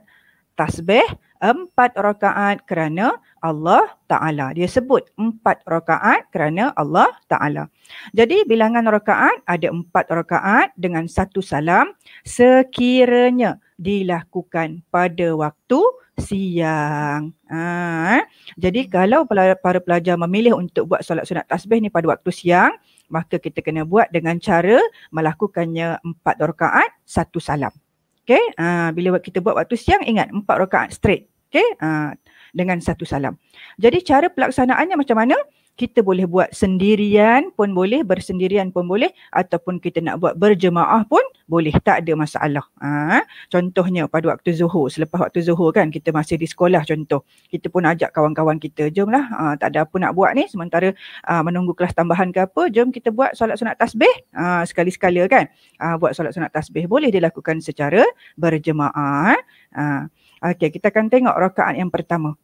tasbih empat rakaat kerana Allah Ta'ala. Dia sebut empat rakaat kerana Allah Ta'ala. Jadi bilangan rakaat ada empat rakaat dengan satu salam sekiranya dilakukan pada waktu siang. Ha. Jadi kalau para pelajar memilih untuk buat solat sunat tasbih ni pada waktu siang, maka kita kena buat dengan cara melakukannya empat rakaat satu salam. Okay, ha, bila kita buat waktu siang ingat empat rakaat straight. Okay, ha, ah, dengan satu salam. Jadi cara pelaksanaannya macam mana? Kita boleh buat sendirian pun boleh, bersendirian pun boleh ataupun kita nak buat berjemaah pun boleh, tak ada masalah. Ha, contohnya pada waktu zuhur, selepas waktu zuhur kan kita masih di sekolah contoh. Kita pun ajak kawan-kawan kita, jomlah ha, ah, tak ada apa nak buat ni sementara ha, menunggu kelas tambahan ke apa, jom kita buat solat sunat tasbih ha, sekali-sekala kan. Ha, buat solat sunat tasbih boleh dilakukan secara berjemaah. Ha, Okey, kita akan tengok rakaat yang pertama.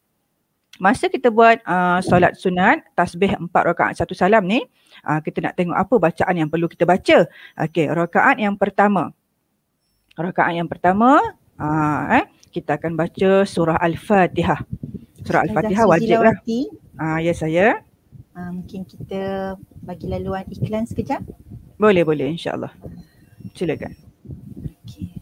Masa kita buat uh, solat sunat, tasbih empat rakaat satu salam ni, uh, kita nak tengok apa bacaan yang perlu kita baca. Okey, rakaat yang pertama. Rakaat yang pertama, uh, eh, kita akan baca surah Al-Fatihah. Surah Al-Fatihah wajib lah. Uh, ya saya. Uh, mungkin kita bagi laluan iklan sekejap. Boleh, boleh insyaAllah. Silakan. Okey.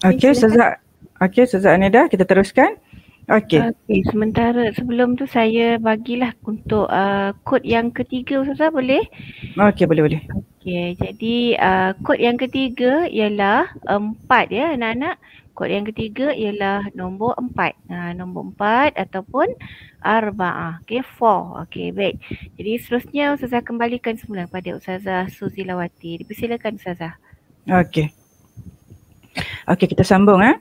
Okey, Ustazah. Okey, Ustazah Anida, kita teruskan. Okey. Okey, sementara sebelum tu saya bagilah untuk uh, kod yang ketiga Ustazah boleh? Okey, boleh boleh. Okey, jadi uh, kod yang ketiga ialah empat ya anak-anak. Kod yang ketiga ialah nombor empat. Ha, nombor empat ataupun arba'ah. Okey, four. Okey, baik. Jadi seterusnya Ustazah kembalikan semula kepada Ustazah Suzilawati. Dipersilakan Ustazah. Okey. Okey, kita sambung eh.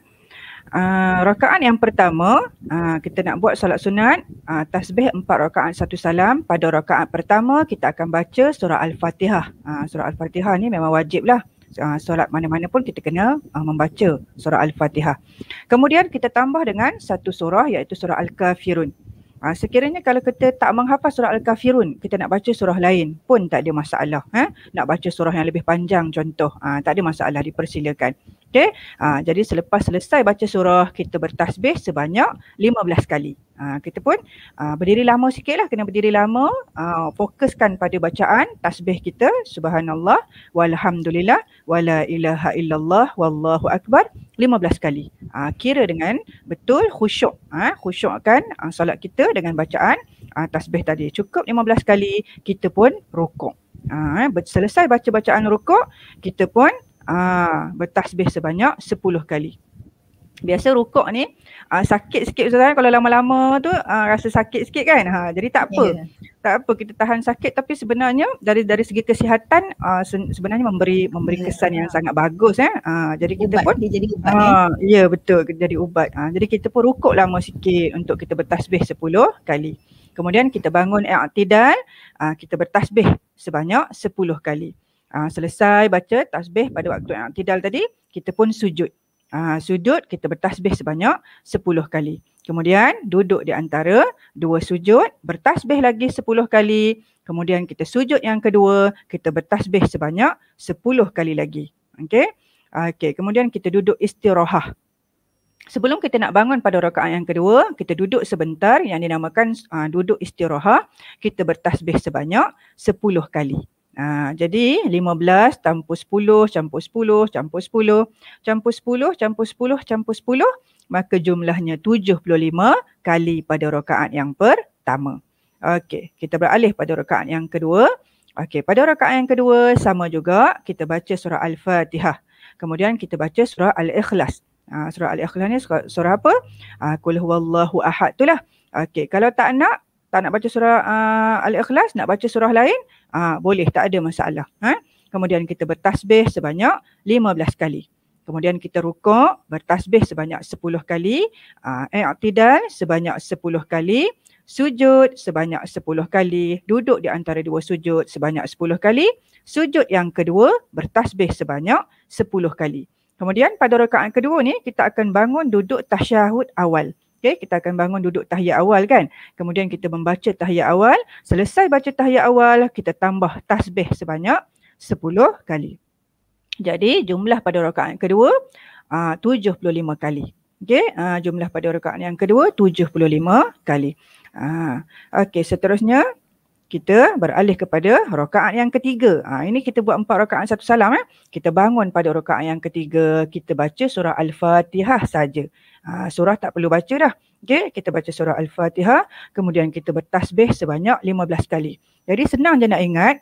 Uh, rakaat yang pertama, uh, kita nak buat solat sunat uh, tasbih empat rakaat satu salam. Pada rakaat pertama, kita akan baca surah Al-Fatihah. Uh, surah Al-Fatihah ni memang wajib lah. Uh, solat mana-mana pun kita kena uh, membaca surah Al-Fatihah. Kemudian kita tambah dengan satu surah iaitu surah Al-Kafirun. Uh, sekiranya kalau kita tak menghafal surah Al-Kafirun, kita nak baca surah lain pun tak ada masalah. Eh? Nak baca surah yang lebih panjang contoh, uh, tak ada masalah dipersilakan. Okay. Ha, jadi selepas selesai baca surah, kita bertasbih sebanyak 15 kali. Ha, kita pun ha, berdiri lama sikit lah. Kena berdiri lama. Ha, fokuskan pada bacaan tasbih kita. Subhanallah. Walhamdulillah. Wala ilaha illallah. Wallahu akbar. 15 kali. Ha, kira dengan betul khusyuk. Ha, khusyukkan ha, solat kita dengan bacaan ha, tasbih tadi. Cukup 15 kali. Kita pun rukuk. Ha, selesai baca bacaan rukuk, kita pun Ah, bertasbih sebanyak 10 kali. Biasa rukuk ni aa, ah, sakit sikit Ustazah eh, kalau lama-lama tu aa, ah, rasa sakit sikit kan. Ha jadi tak apa. Yeah. Ya. Tak apa kita tahan sakit tapi sebenarnya dari dari segi kesihatan aa, ah, se- sebenarnya memberi memberi yeah. kesan yang ya. sangat bagus eh. Aa, jadi ubat. kita pun dia jadi ubat. Aa, eh. Ya betul jadi ubat. Aa, jadi kita pun rukuk lama sikit untuk kita bertasbih 10 kali. Kemudian kita bangun i'tidal, kita bertasbih sebanyak 10 kali uh, selesai baca tasbih pada waktu yang i'tidal tadi kita pun sujud uh, sujud kita bertasbih sebanyak 10 kali kemudian duduk di antara dua sujud bertasbih lagi 10 kali kemudian kita sujud yang kedua kita bertasbih sebanyak 10 kali lagi okey ah, okey kemudian kita duduk istirahah Sebelum kita nak bangun pada rakaat yang kedua, kita duduk sebentar yang dinamakan uh, duduk istirahat. Kita bertasbih sebanyak 10 kali. Ha, jadi 15 campur 10, campur 10, campur 10, campur 10, campur 10, campur 10, maka jumlahnya 75 kali pada rakaat yang pertama. Okey, kita beralih pada rakaat yang kedua. Okey, pada rakaat yang kedua sama juga kita baca surah Al-Fatihah. Kemudian kita baca surah Al-Ikhlas. Ha, surah Al-Ikhlas ni surah, surah apa? Ha, Kul huwallahu ahad tu lah. Okey, kalau tak nak tak nak baca surah uh, Al-Ikhlas, nak baca surah lain, uh, boleh, tak ada masalah. Ha? Kemudian kita bertasbih sebanyak 15 kali. Kemudian kita rukuk, bertasbih sebanyak 10 kali, uh, i'tidal sebanyak 10 kali, sujud sebanyak 10 kali, duduk di antara dua sujud sebanyak 10 kali, sujud yang kedua bertasbih sebanyak 10 kali. Kemudian pada rakaat kedua ni kita akan bangun duduk tahiyat awal. Okay, kita akan bangun duduk tahiyat awal kan. Kemudian kita membaca tahiyat awal. Selesai baca tahiyat awal, kita tambah tasbih sebanyak 10 kali. Jadi jumlah pada rakaat kedua ah, uh, 75 kali. Okay, uh, ah, jumlah pada rakaat yang kedua 75 kali. Uh, ah, okay, seterusnya kita beralih kepada rakaat yang ketiga. Ha, ini kita buat empat rakaat satu salam. Eh. Kita bangun pada rakaat yang ketiga. Kita baca surah Al-Fatihah saja. Ah, surah tak perlu baca dah. Okey, kita baca surah Al-Fatihah, kemudian kita bertasbih sebanyak 15 kali. Jadi senang je nak ingat,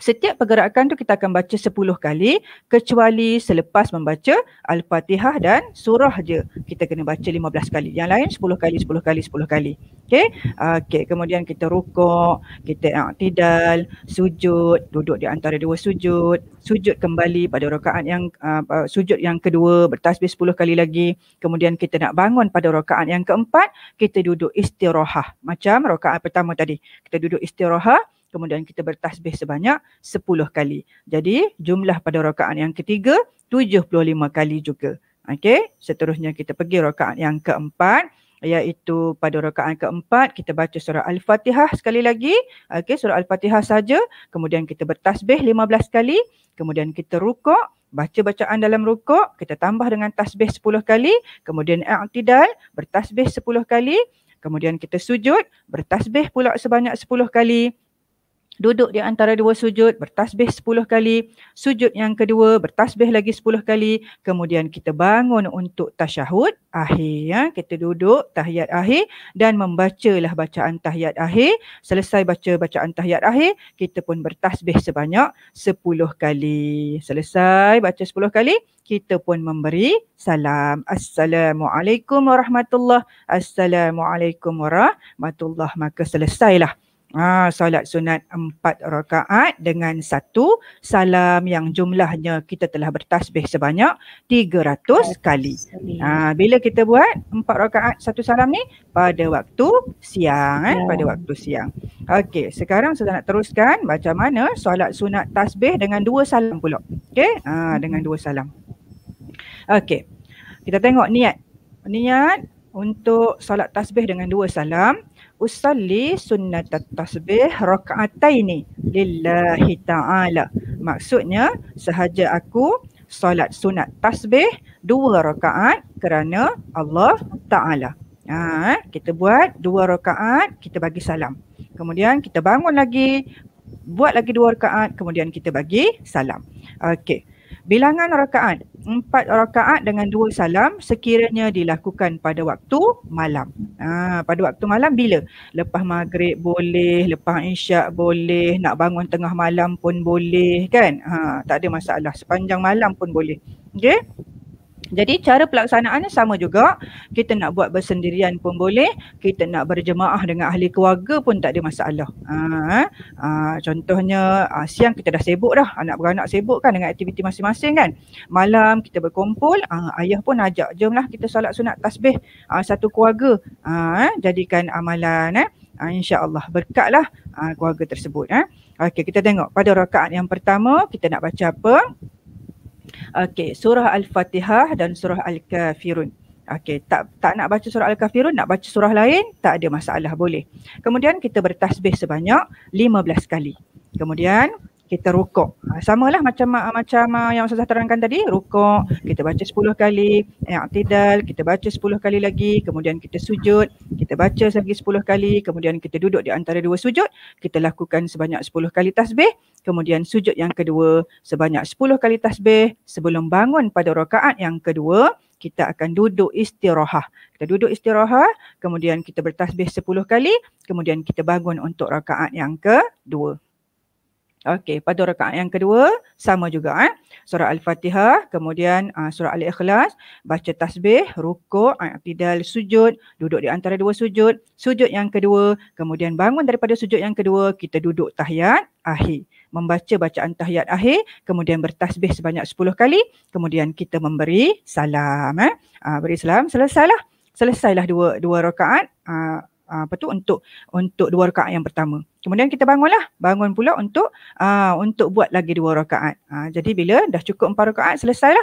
Setiap pergerakan tu kita akan baca 10 kali kecuali selepas membaca Al-Fatihah dan surah je kita kena baca 15 kali. Yang lain 10 kali, 10 kali, 10 kali. okey ah, okey Kemudian kita rukuk, kita tidal, sujud, duduk di antara dua sujud, sujud kembali pada rakaat yang uh, sujud yang kedua, bertasbih 10 kali lagi. Kemudian kita nak bangun pada rakaat yang keempat, kita duduk istirahah. Macam rakaat pertama tadi. Kita duduk istirahah kemudian kita bertasbih sebanyak 10 kali. Jadi jumlah pada rakaat yang ketiga 75 kali juga. Okey, seterusnya kita pergi rakaat yang keempat iaitu pada rakaat keempat kita baca surah Al-Fatihah sekali lagi. Okey, surah Al-Fatihah saja, kemudian kita bertasbih 15 kali, kemudian kita rukuk Baca bacaan dalam rukuk, kita tambah dengan tasbih 10 kali, kemudian i'tidal, bertasbih 10 kali, kemudian kita sujud, bertasbih pula sebanyak 10 kali, duduk di antara dua sujud bertasbih sepuluh kali, sujud yang kedua bertasbih lagi sepuluh kali, kemudian kita bangun untuk tasyahud akhir ya, kita duduk tahiyat akhir dan membacalah bacaan tahiyat akhir, selesai baca bacaan tahiyat akhir, kita pun bertasbih sebanyak sepuluh kali. Selesai baca sepuluh kali, kita pun memberi salam. Assalamualaikum warahmatullahi. Assalamualaikum warahmatullahi. Maka selesailah Ah, ha, solat sunat empat rakaat dengan satu salam yang jumlahnya kita telah bertasbih sebanyak tiga ratus kali. Ah, bila kita buat empat rakaat satu salam ni? Pada waktu siang. Eh? Pada waktu siang. Okey, sekarang saya nak teruskan macam mana solat sunat tasbih dengan dua salam pula. Okey, ah, dengan dua salam. Okey, kita tengok niat. Niat untuk solat tasbih dengan dua salam usalli sunnat tasbih rakaataini lillahi ta'ala. Maksudnya sahaja aku solat sunat tasbih dua rakaat kerana Allah Ta'ala. Ha, kita buat dua rakaat, kita bagi salam. Kemudian kita bangun lagi, buat lagi dua rakaat, kemudian kita bagi salam. Okey. Bilangan rakaat, empat rakaat dengan dua salam sekiranya dilakukan pada waktu malam. Ha, pada waktu malam bila? Lepas maghrib boleh, lepas insya' boleh, nak bangun tengah malam pun boleh kan? Ha, tak ada masalah, sepanjang malam pun boleh. Okay? Jadi cara pelaksanaannya sama juga. Kita nak buat bersendirian pun boleh. Kita nak berjemaah dengan ahli keluarga pun tak ada masalah. Ha, ha, contohnya ha, siang kita dah sibuk dah. anak anak sibuk kan dengan aktiviti masing-masing kan. Malam kita berkumpul. Ha, ayah pun ajak. Jomlah kita solat sunat tasbih ha, satu keluarga. Ha, jadikan amalan. Eh. Ha, InsyaAllah berkatlah ha, keluarga tersebut. Eh. Okey kita tengok pada rakaat yang pertama kita nak baca apa. Okey, surah Al-Fatihah dan surah Al-Kafirun. Okey, tak tak nak baca surah Al-Kafirun, nak baca surah lain, tak ada masalah boleh. Kemudian kita bertasbih sebanyak 15 kali. Kemudian kita rukuk. Ha, sama lah macam ah, macam ah, yang saya terangkan tadi, rukuk, kita baca 10 kali, yang eh, tidal, kita baca 10 kali lagi, kemudian kita sujud, kita baca lagi 10 kali, kemudian kita duduk di antara dua sujud, kita lakukan sebanyak 10 kali tasbih, kemudian sujud yang kedua sebanyak 10 kali tasbih, sebelum bangun pada rakaat yang kedua, kita akan duduk istirahah. Kita duduk istirahah, kemudian kita bertasbih 10 kali, kemudian kita bangun untuk rakaat yang kedua. Okey, pada rakaat yang kedua sama juga eh. Surah Al-Fatihah, kemudian uh, surah Al-Ikhlas, baca tasbih, rukuk, ah, i'tidal, sujud, duduk di antara dua sujud, sujud yang kedua, kemudian bangun daripada sujud yang kedua, kita duduk tahiyat akhir. Membaca bacaan tahiyat akhir, kemudian bertasbih sebanyak 10 kali, kemudian kita memberi salam eh. Uh, beri salam selesailah. Selesailah dua dua rakaat uh, Ah, apa tu untuk untuk dua rakaat yang pertama. Kemudian kita bangunlah, bangun pula untuk uh, untuk buat lagi dua rakaat. Uh, jadi bila dah cukup empat rakaat selesailah.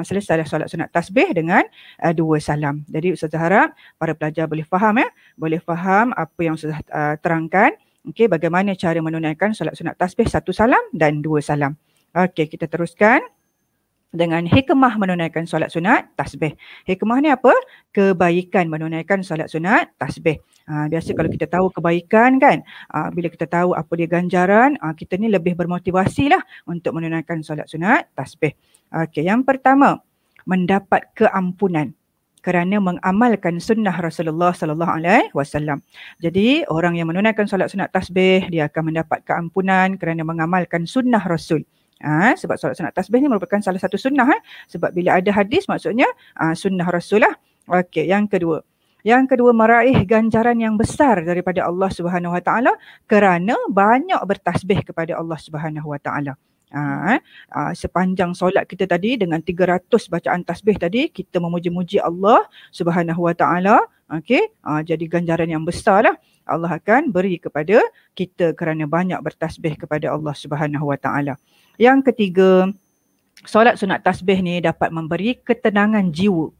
selesai selesailah solat sunat tasbih dengan uh, dua salam. Jadi Ustazah harap para pelajar boleh faham ya, boleh faham apa yang Ustazah terangkan. Okey, bagaimana cara menunaikan solat sunat tasbih satu salam dan dua salam. Okey, kita teruskan dengan hikmah menunaikan solat sunat tasbih. Hikmah ni apa? Kebaikan menunaikan solat sunat tasbih. Ha, biasa kalau kita tahu kebaikan kan, ha, bila kita tahu apa dia ganjaran, ha, kita ni lebih bermotivasi lah untuk menunaikan solat sunat tasbih. Okay, yang pertama, mendapat keampunan kerana mengamalkan sunnah Rasulullah sallallahu alaihi wasallam. Jadi orang yang menunaikan solat sunat tasbih dia akan mendapat keampunan kerana mengamalkan sunnah Rasul. Ha, sebab solat sunat tasbih ni merupakan salah satu sunnah. Ha. Sebab bila ada hadis maksudnya ha, sunnah rasul lah. Okey, yang kedua. Yang kedua meraih ganjaran yang besar daripada Allah Subhanahu Wa Taala kerana banyak bertasbih kepada Allah Subhanahu Wa Taala. Ha, ha, sepanjang solat kita tadi dengan 300 bacaan tasbih tadi kita memuji-muji Allah Subhanahu Wa Taala. Okey, uh, jadi ganjaran yang besarlah Allah akan beri kepada kita kerana banyak bertasbih kepada Allah Subhanahu Wa Taala. Yang ketiga, solat sunat tasbih ni dapat memberi ketenangan jiwa.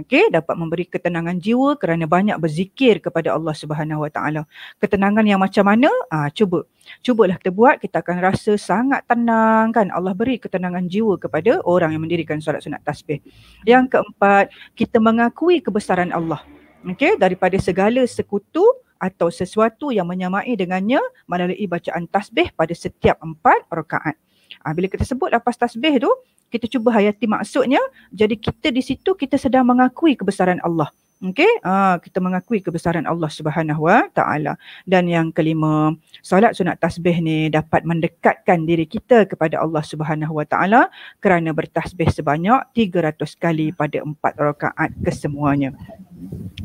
Okey, dapat memberi ketenangan jiwa kerana banyak berzikir kepada Allah Subhanahu Wa Taala. Ketenangan yang macam mana? Ah, cuba. Cubalah kita buat, kita akan rasa sangat tenang kan. Allah beri ketenangan jiwa kepada orang yang mendirikan solat sunat tasbih. Yang keempat, kita mengakui kebesaran Allah. Okey, daripada segala sekutu atau sesuatu yang menyamai dengannya melalui bacaan tasbih pada setiap empat rakaat. Ha, bila kita sebut lapas tasbih tu, kita cuba hayati maksudnya, jadi kita di situ kita sedang mengakui kebesaran Allah. Okey, ha, kita mengakui kebesaran Allah Subhanahu Wa Taala. Dan yang kelima, solat sunat tasbih ni dapat mendekatkan diri kita kepada Allah Subhanahu Wa Taala kerana bertasbih sebanyak 300 kali pada empat rakaat kesemuanya.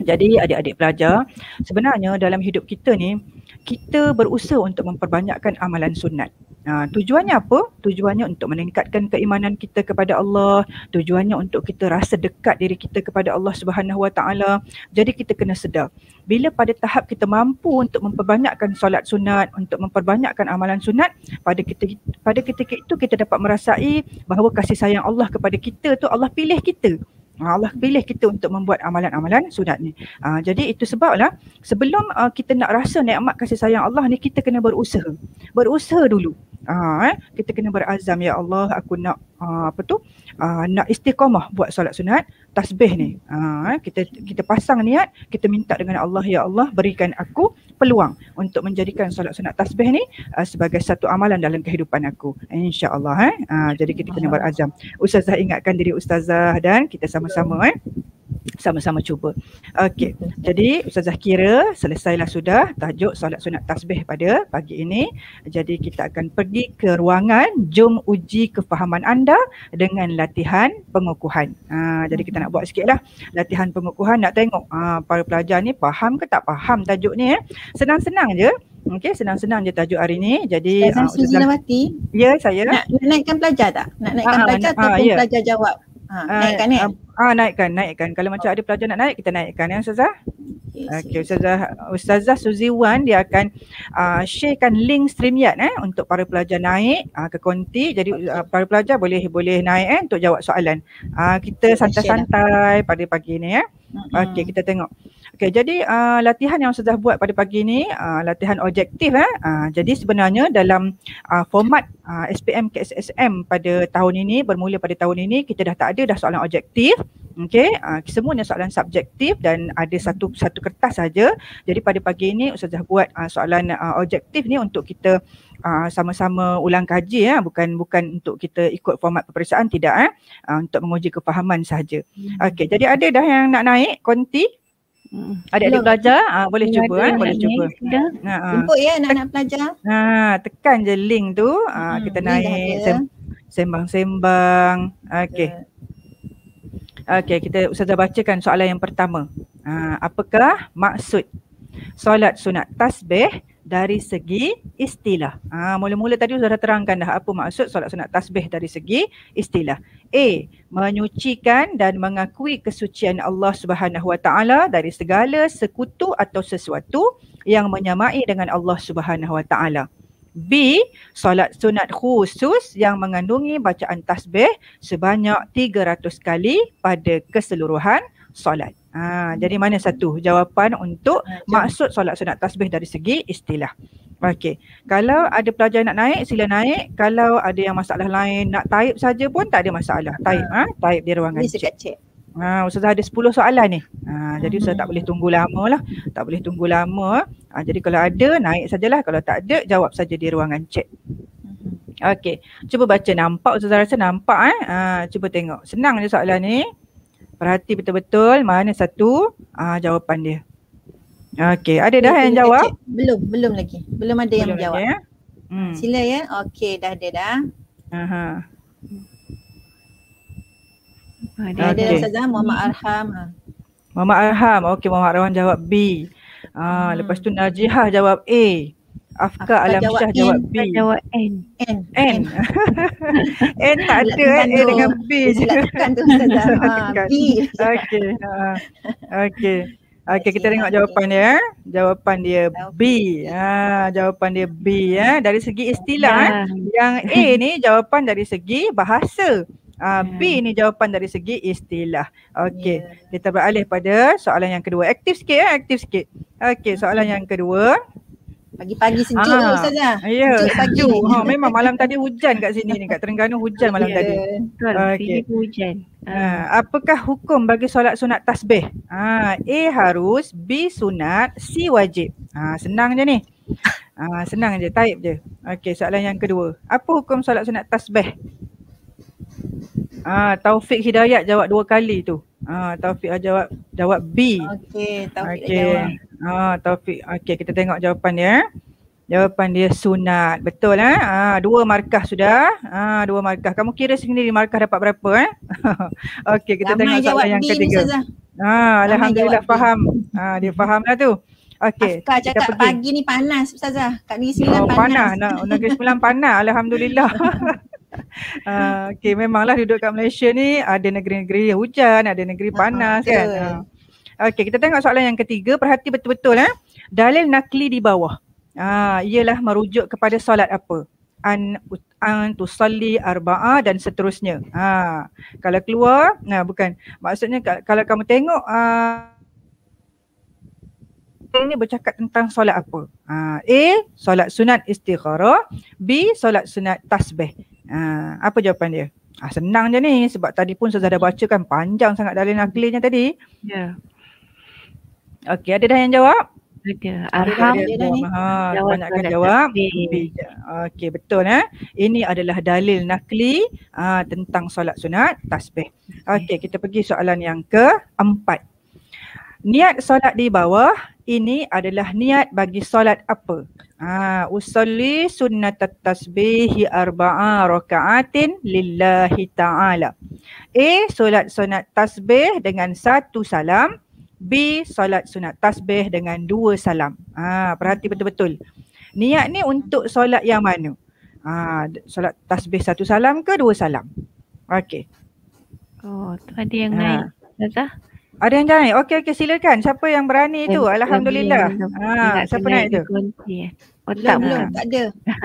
Jadi adik-adik pelajar, sebenarnya dalam hidup kita ni kita berusaha untuk memperbanyakkan amalan sunat. Ha, tujuannya apa? Tujuannya untuk meningkatkan keimanan kita kepada Allah. Tujuannya untuk kita rasa dekat diri kita kepada Allah Subhanahu Wa Taala. Jadi kita kena sedar. Bila pada tahap kita mampu untuk memperbanyakkan solat sunat, untuk memperbanyakkan amalan sunat, pada kita pada ketika itu kita dapat merasai bahawa kasih sayang Allah kepada kita tu Allah pilih kita. Allah pilih kita untuk membuat amalan-amalan sunat ni. Ha, ah, jadi itu sebablah sebelum uh, kita nak rasa nikmat kasih sayang Allah ni kita kena berusaha. Berusaha dulu. Ha, eh? Kita kena berazam ya Allah aku nak uh, apa tu uh, nak istiqamah buat solat sunat tasbih ni. Ha, kita kita pasang niat, kita minta dengan Allah ya Allah berikan aku peluang untuk menjadikan solat sunat tasbih ni uh, sebagai satu amalan dalam kehidupan aku. Insya-Allah eh. Ha, jadi kita kena berazam. Ustazah ingatkan diri ustazah dan kita sama-sama eh sama-sama cuba. Okey. Jadi ustazah kira selesailah sudah tajuk solat sunat tasbih pada pagi ini. Jadi kita akan pergi ke ruangan jom uji kefahaman anda dengan la- latihan pengukuhan. Ha, jadi kita nak buat sikit lah. Latihan pengukuhan nak tengok ha, para pelajar ni faham ke tak faham tajuk ni. Eh? Senang-senang je. Okey, senang-senang je tajuk hari ni. Jadi, Ustazah uh, ah, Suzy Ya, saya. Lah. Nak, naikkan pelajar tak? Nak naikkan ah, pelajar Ah, ataupun ha, ya. yeah. pelajar jawab? Ha, ah, naikkan ni. Eh? Ah, ah naikkan, naikkan. Kalau macam ada pelajar nak naik, kita naikkan ya Ustazah. Okey, Ustazah Ustazah Suzi Wan dia akan uh, sharekan link StreamYard eh untuk para pelajar naik uh, ke konti. Jadi uh, para pelajar boleh boleh naik eh untuk jawab soalan. Uh, kita santai-santai pada pagi ni ya. Eh. Okey, kita tengok. Okay, jadi uh, latihan yang sudah buat pada pagi ini, uh, latihan objektif eh. Uh, jadi sebenarnya dalam uh, format uh, SPM KSSM pada tahun ini, bermula pada tahun ini, kita dah tak ada dah soalan objektif. Okey, uh, semuanya soalan subjektif dan ada satu satu kertas saja. Jadi pada pagi ini sudah buat uh, soalan uh, objektif ni untuk kita uh, sama-sama ulang kaji ya, eh. bukan bukan untuk kita ikut format peperiksaan tidak eh, uh, untuk menguji kefahaman saja. Hmm. Okey, jadi ada dah yang nak naik konti? Ada hmm. adik belajar ha, boleh cuba ha, boleh cuba. Ha, ha. Jemput ya anak-anak pelajar. Ha, tekan je link tu ha, hmm, kita naik sembang-sembang. Okey. Okey kita Ustazah bacakan soalan yang pertama. Ha, apakah maksud solat sunat tasbih dari segi istilah. Ha, mula-mula tadi sudah dah terangkan dah apa maksud solat sunat tasbih dari segi istilah. A. Menyucikan dan mengakui kesucian Allah Subhanahu Wa Taala dari segala sekutu atau sesuatu yang menyamai dengan Allah Subhanahu Wa Taala. B. Solat sunat khusus yang mengandungi bacaan tasbih sebanyak 300 kali pada keseluruhan solat. Ha, jadi mana satu jawapan untuk ha, maksud solat sunat tasbih dari segi istilah. Okey. Kalau ada pelajar nak naik, sila naik. Kalau ada yang masalah lain, nak taip saja pun tak ada masalah. Taip, ha. ha? taip di ruangan Ini cik. cik. Ha, Ustazah ada 10 soalan ni. Ha, jadi hmm. Ustazah tak boleh tunggu lama lah. Tak boleh tunggu lama. Ha, jadi kalau ada, naik sajalah. Kalau tak ada, jawab saja di ruangan chat. Hmm. Okey. Cuba baca. Nampak Ustazah rasa nampak eh. Ha, cuba tengok. Senang je soalan ni. Perhati betul-betul mana satu uh, jawapan dia. Okey, ada dah yang jawab? Belum, belum lagi. Belum ada belum yang menjawab. Ya? Hmm. Sila ya. Okey, dah ada dah. Aha. Ada okay. dah saja Muhammad Arham. Ah. Muhammad Arham. Okey, Muhammad Arham jawab B. Ah, hmm. lepas tu Najihah jawab A. Afka Alam Syah jawab B. Afka jawab N. N. N. N tak ada eh. A dengan B je. Silakan tu Ustazah. B. Okey ha. okey okey kita tengok jawapan dia. Eh. Jawapan dia B. Ha, jawapan dia B. Ha. Dari segi istilah, yeah. Ya. yang A ni jawapan dari segi bahasa. Ha, B ya. ni jawapan dari segi istilah. Okey ya. kita beralih pada soalan yang kedua. Aktif sikit ya, aktif sikit. Okey soalan yang kedua. Pagi-pagi sejuk ah, Ustazah. Ya, sejuk. Ha, memang malam tadi hujan kat sini ni. Kat Terengganu hujan malam yeah. tadi. Betul, okay. sini hujan. Ah. Ha, apakah hukum bagi solat sunat tasbih? Ha, A harus, B sunat, C wajib. Ha, senang je ni. Ha, senang je, taip je. Okey, soalan yang kedua. Apa hukum solat sunat tasbih? Ah Taufik Hidayat jawab dua kali tu. Ah Taufik ah, jawab jawab B. Okey, Taufik okay. jawab. Ah Taufik okey kita tengok jawapan dia. Eh. Jawapan dia sunat. Betul eh? Ah dua markah sudah. Ah dua markah. Kamu kira sendiri markah dapat berapa eh? okey, kita Lama tengok soalan yang ketiga. Ni, ah alhamdulillah faham. Ah dia fahamlah tu. Okey. Afkar cakap pagi ni panas Ustazah. Kat negeri Sembilan oh, panas. Panas. Negeri Sembilan panas. Alhamdulillah. uh, ah, okay, memanglah duduk kat Malaysia ni ada negeri-negeri hujan, ada negeri ah, panas uh, kan. Uh. Ah. Okay, kita tengok soalan yang ketiga. Perhati betul-betul eh. Dalil nakli di bawah. Uh, ialah merujuk kepada solat apa? An, an tu salli arba'a dan seterusnya. Ha, uh, kalau keluar, nah bukan. Maksudnya kalau kamu tengok uh, ini bercakap tentang solat apa? Uh, A. Solat sunat istighara B. Solat sunat tasbih Ha, apa jawapan dia? Ah, senang je ni sebab tadi pun saya dah baca kan panjang sangat dalil naklinya tadi. Ya. Yeah. Okey, ada dah yang jawab? Ada. Arham dia dah ni. Ha, jawab banyakkan jawab. Okey, betul eh. Ini adalah dalil nakli uh, tentang solat sunat tasbih. Okey, kita pergi soalan yang keempat niat solat di bawah ini adalah niat bagi solat apa? Ha, usalli sunnat tasbih arba'a raka'atin lillahi ta'ala. A. Solat sunat tasbih dengan satu salam. B. Solat sunat tasbih dengan dua salam. Ha, perhati betul-betul. Niat ni untuk solat yang mana? Ha, solat tasbih satu salam ke dua salam? Okey. Oh, tu ada yang ha. lain. Dah ada yang jangan. Okey okey silakan. Siapa yang berani tu? Alhamdulillah. Ha, siapa naik tu? Oh, belum, tak lah. belum. Tak ada.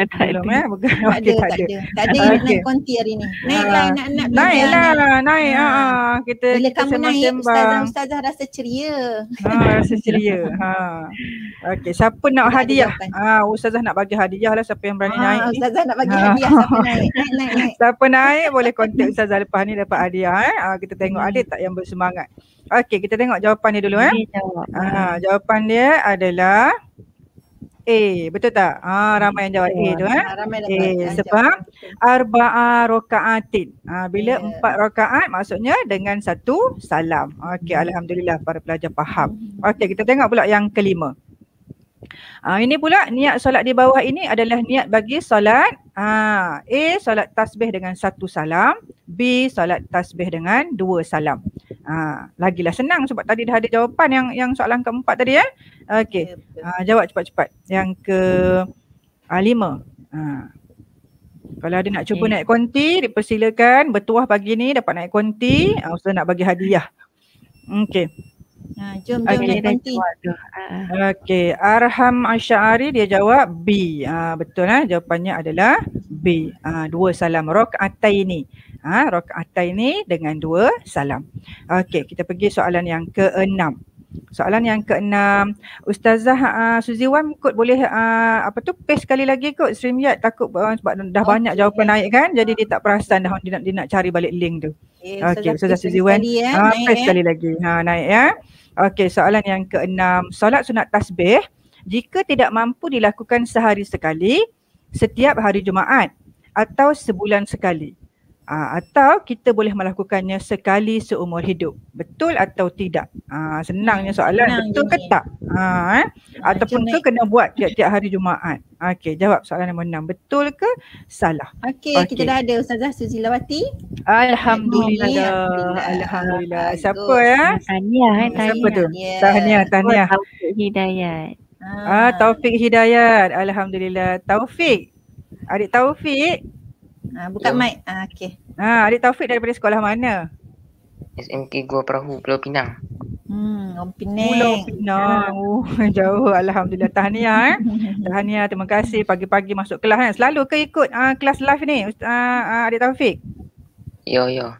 tak belum eh? ada. Eh? Okay, tak, tak ada, tak ada. Tak ada okay. konti hari ni. Naiklah anak-anak. Uh, naik ah. lah, lah, naik. Lah, naik. Ha. Ha. Kita, Bila kita kamu naik, ustazah, ustazah rasa ceria. Ha, rasa ceria. ha. Okey, siapa nak tak hadiah? Ha, ustazah nak bagi hadiah lah siapa yang berani ha, naik. Ustazah nak bagi ha. hadiah siapa naik. naik, naik, naik. Siapa naik boleh kontak ustazah lepas ni dapat hadiah. Eh. Ha, kita tengok hmm. adik tak yang bersemangat. Okey, kita tengok jawapan dia dulu. Eh. Ha, jawapan dia adalah... A eh, betul tak? Ha, ramai yang jawab A eh, tu eh. Ha? sebab arba'a rakaatin. Ha, ah, bila yeah. empat rakaat maksudnya dengan satu salam. Okey hmm. alhamdulillah para pelajar faham. Hmm. Okey kita tengok pula yang kelima. Ha, ini pula niat solat di bawah ini adalah niat bagi solat ha, A. Solat tasbih dengan satu salam B. Solat tasbih dengan dua salam ha, Lagilah senang sebab tadi dah ada jawapan yang yang soalan keempat tadi eh? ya Okey, ha, jawab cepat-cepat Yang ke ha, lima ha. Kalau ada nak cuba okay. naik konti, dipersilakan Bertuah pagi ni dapat naik konti ha, Ustaz nak bagi hadiah Okey Ha, jom jom okay, nanti. Ah. Okey, Arham Asy'ari dia jawab B. Ha, betul lah jawapannya adalah B. Ha, dua salam rakaat ini. Ha, rakaat ini dengan dua salam. Okey, kita pergi soalan yang keenam. Soalan yang keenam, Ustazah uh, ah, Suziwan kot boleh uh, apa tu paste sekali lagi kot StreamYard takut uh, sebab dah okay. banyak jawapan naik kan jadi dia tak perasan dah dia nak, dia nak cari balik link tu. Okey, okay, Ustazah, Ustazah Suziwan ya, uh, paste ya. sekali lagi. Ha naik ya. Okey, soalan yang keenam, solat sunat tasbih jika tidak mampu dilakukan sehari sekali setiap hari Jumaat atau sebulan sekali. Aa, ah, atau kita boleh melakukannya sekali seumur hidup. Betul atau tidak? Aa, ah, senangnya hmm, soalan. Senang Betul ke tak? Aa, ah, eh? Ataupun ke kena buat tiap-tiap hari Jumaat? Okey, jawab soalan nombor enam. Betul ke salah? Okey, okay. kita dah ada Ustazah Suzy Lawati. Alhamdulillah. Alhamdulillah. Alhamdulillah. Alhamdulillah. Siapa ya? Tahniah. Eh? Tahniah. Siapa tu? Tahniah. Tahniah. Taufik Hidayat. Ah, Taufik Hidayat. Alhamdulillah. Taufik. Adik Taufik. Ah, buka yeah. mic. Ah, okay. Ah, Adik Taufik daripada sekolah mana? SMK Gua Perahu, Pulau Pinang. Hmm, Orang Pinang. Pulau Pinang. Ah. Oh, jauh. Alhamdulillah. Tahniah. Eh. Tahniah. Terima kasih. Pagi-pagi masuk kelas. Eh. Selalu ke ikut uh, kelas live ni? Ustaz, uh, Adik Taufik? Yo, yo.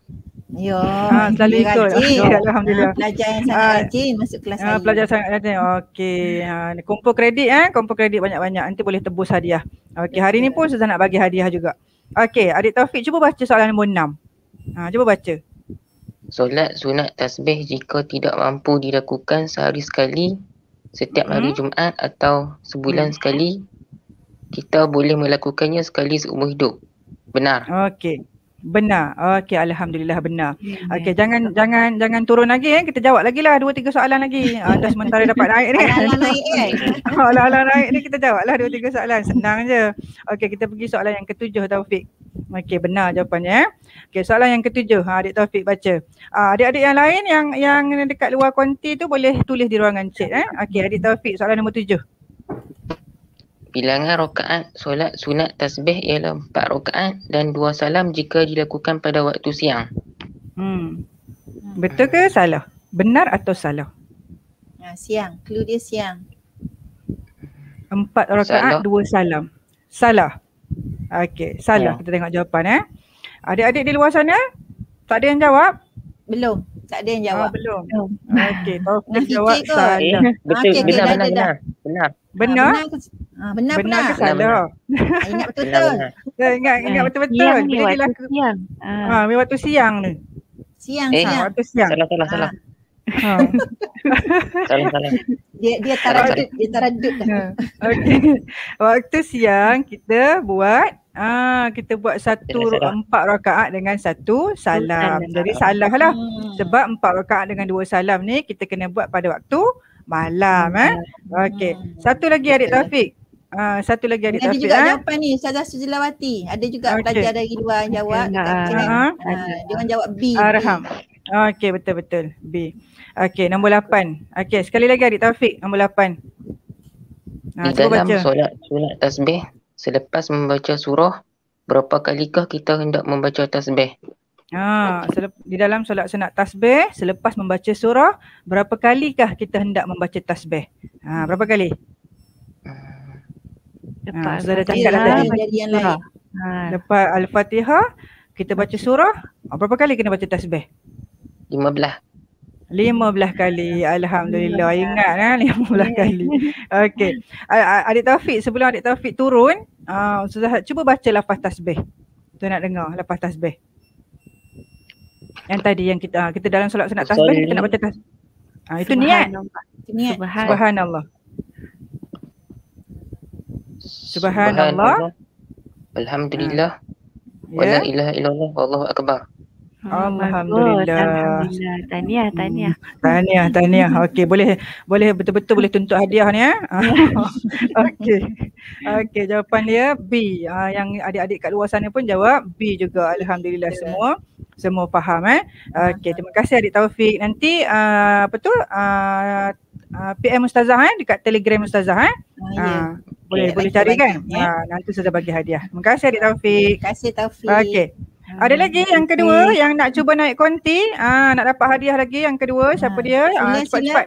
Yo, ha, selalu dia ikut. Rajin. Alhamdulillah. Ha, pelajar yang sangat rajin masuk kelas ha, saya. pelajar sangat rajin. Okey. Ha, kumpul kredit eh. Kumpul kredit banyak-banyak. Nanti boleh tebus hadiah. Okey, hari ni pun saya nak bagi hadiah juga. Okey, Adik Taufik cuba baca soalan nombor enam. Ha, cuba baca. Solat sunat tasbih jika tidak mampu dilakukan sehari sekali setiap hari hmm. Jumaat atau sebulan hmm. sekali kita boleh melakukannya sekali seumur hidup. Benar. Okey. Benar. Okey, alhamdulillah benar. Hmm, Okey, ya. jangan jangan jangan turun lagi eh. Kita jawab lagi lah dua tiga soalan lagi. Uh, dah sementara dapat naik ni. Alah eh. alah naik ni kita jawab lah dua tiga soalan. Senang je. Okey, kita pergi soalan yang ketujuh Taufik. Okey, benar jawapannya eh. Okey, soalan yang ketujuh. Ha, adik Taufik baca. Uh, adik-adik yang lain yang yang dekat luar konti tu boleh tulis di ruangan chat eh. Okey, adik Taufik soalan nombor tujuh. Bilangan rokaat solat sunat tasbih ialah empat rokaat dan dua salam jika dilakukan pada waktu siang. Hmm. Betul ke salah? Benar atau salah? Nah, ha, siang. Clue dia siang. Empat rakaat, dua salam. Salah. Okey, salah. Ya. Kita tengok jawapan eh. Adik-adik di luar sana, tak ada yang jawab? Belum. Tak ada yang ah, jawab. Oh, belum. belum. Okey, Taufik jawab salah. Eh, betul, ah, okay, benar, benar, benar, benar, benar. Benar. Ah, ha, benar benar. Benar ke ah, ah, Ingat betul-betul. Ya, ingat ingat eh, betul-betul. Siang ni waktu dilaku. siang. Ha, ha waktu siang ni. Siang, eh, siang. waktu siang. Salah, salah, salah. Ha. salah, salah. Dia dia taradut, salah. dia taradut dah. Okey. Waktu siang kita buat Ah, kita buat satu empat rakaat dengan satu salam. Jadi salah lah. Hmm. Sebab empat rakaat dengan dua salam ni kita kena buat pada waktu malam eh. Okey. Hmm. Satu lagi Adik Taufik. Uh, satu lagi Adik Taufik. Ada juga ha? jawapan ni Ustazah Sujelawati. Ada juga okay. pelajar dari luar yang jawab. Ha. Uh-huh. Dia jawab B. Arham. Okey betul betul. B. Okey nombor 8. Okey sekali lagi Adik Taufik nombor 8. Ha, Di dalam solat solat tasbih selepas membaca surah berapa kalikah kita hendak membaca tasbih? Ha, di dalam solat sunat tasbih selepas membaca surah berapa kalikah kita hendak membaca tasbih? Ha, hmm. berapa kali? Ah. Ha, Lepas ha, Al-Fatihah dari yang Ha, al kita baca surah oh, berapa kali kena baca tasbih? 15. 15 kali alhamdulillah ya. ingat kan 15 ya. kali okey adik taufik sebelum adik taufik turun uh, cuba baca lafaz tasbih tu nak dengar lafaz tasbih yang tadi yang kita ah, kita dalam solat sunat tasbih kita nak baca tas. Ha, itu niat. Niat. Subhanallah. Subhanallah. Subhanallah. Alhamdulillah. Ha. Yeah. Wala ya. ilaha illallah wallahu akbar. Ah, hmm, Alhamdulillah. Alhamdulillah. Tahniah, hmm. tahniah. Tahniah, tahniah. Okey, boleh boleh betul-betul boleh tuntut hadiah ni eh. Ah, okey. Okey, jawapan dia B. Ah, yang adik-adik kat luar sana pun jawab B juga. Alhamdulillah semua. Semua faham eh. Okey, terima kasih adik Taufik. Nanti uh, apa tu? Uh, PM Ustazah eh dekat Telegram Ustazah eh. Oh, Uh, boleh boleh cari kan? Ya. nanti saya bagi hadiah. Terima kasih adik Taufik. Terima kasih Taufik. Okey ada lagi yang kedua okay. yang nak cuba naik konti ah nak dapat hadiah lagi yang kedua ah, siapa ha. dia ah, cepat-cepat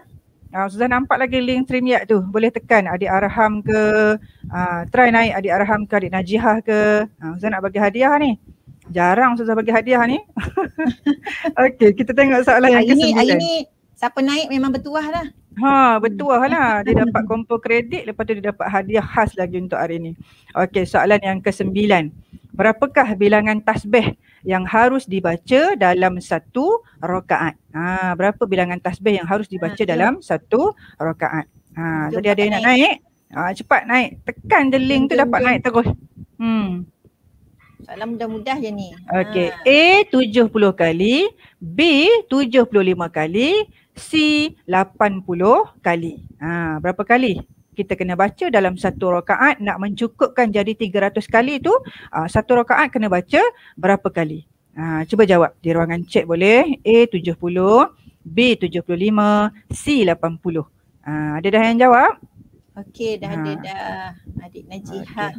ah, sudah nampak lagi link streamyard tu boleh tekan adik arham ke ah, try naik adik arham ke adik najihah ke ah, sudah nak bagi hadiah ni jarang sudah bagi hadiah ni okey kita tengok soalan yang kesembilan hari ni siapa naik memang bertuah lah Ha, bertuah lah. Dia dapat kompo kredit, lepas tu dia dapat hadiah khas lagi untuk hari ni. Okay, soalan yang ke sembilan berapakah bilangan tasbih yang harus dibaca dalam satu rokaat? Ha, berapa bilangan tasbih yang harus dibaca ha, dalam ya. satu rokaat? Ha, Jom jadi ada yang nak naik. Ha, cepat naik. Tekan je link tu dapat naik terus. Hmm. Soalan mudah-mudah je ni. Okay. Ha. Ah. A 70 kali. B 75 kali. C 80 kali. Ha, berapa kali? kita kena baca dalam satu rakaat nak mencukupkan jadi 300 kali tu uh, satu rakaat kena baca berapa kali? Ha, cuba jawab di ruangan chat boleh. A 70, B 75, C 80. Ha, ah, ada dah yang jawab? Okey dah ha. ada dah Adik Najihah.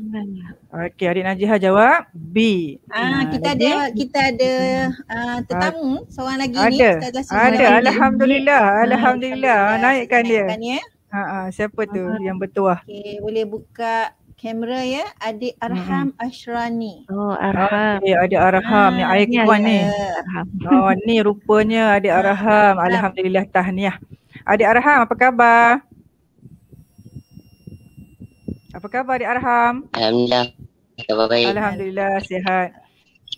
Okey okay, Adik Najihah jawab B. Ah ha, kita lagi. ada kita ada uh, tetamu ha. seorang lagi ada. ni Ustazah Ada. Ada alhamdulillah alhamdulillah ha, naikkan, naikkan dia. Naikkan dia. Ha siapa tu uh, yang bertuah? Okay, boleh buka kamera ya. Adik Arham hmm. Ashrani. Oh, Arham. Okey, Adik Arham ah, yang ayah ni. Ayah. ni. Oh, ni rupanya Adik ah, Arham. Alhamdulillah tahniah. Ya. Adik Arham, apa khabar? Apa khabar Adik Arham? Alhamdulillah. Khabar baik. Alhamdulillah sihat.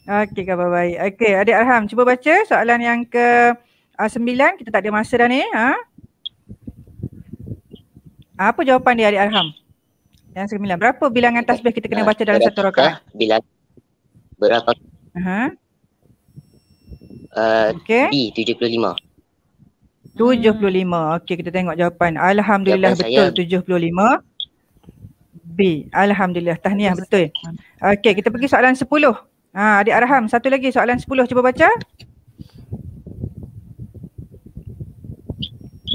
Okey, khabar baik. Okey, Adik Arham, cuba baca soalan yang ke ah, Sembilan, kita tak ada masa dah ni. Ha? Apa jawapan dia Adik Arham? Yang sembilan. Berapa bilangan tasbih kita kena baca dalam satu rakaat? Bilang berapa? Aha. Uh, eh, okay. B, puluh lima. Okey, kita tengok jawapan. Alhamdulillah jawapan betul puluh lima. B. Alhamdulillah. Tahniah betul. Okey, kita pergi soalan sepuluh. Ha, Adik Arham, satu lagi soalan sepuluh. Cuba baca.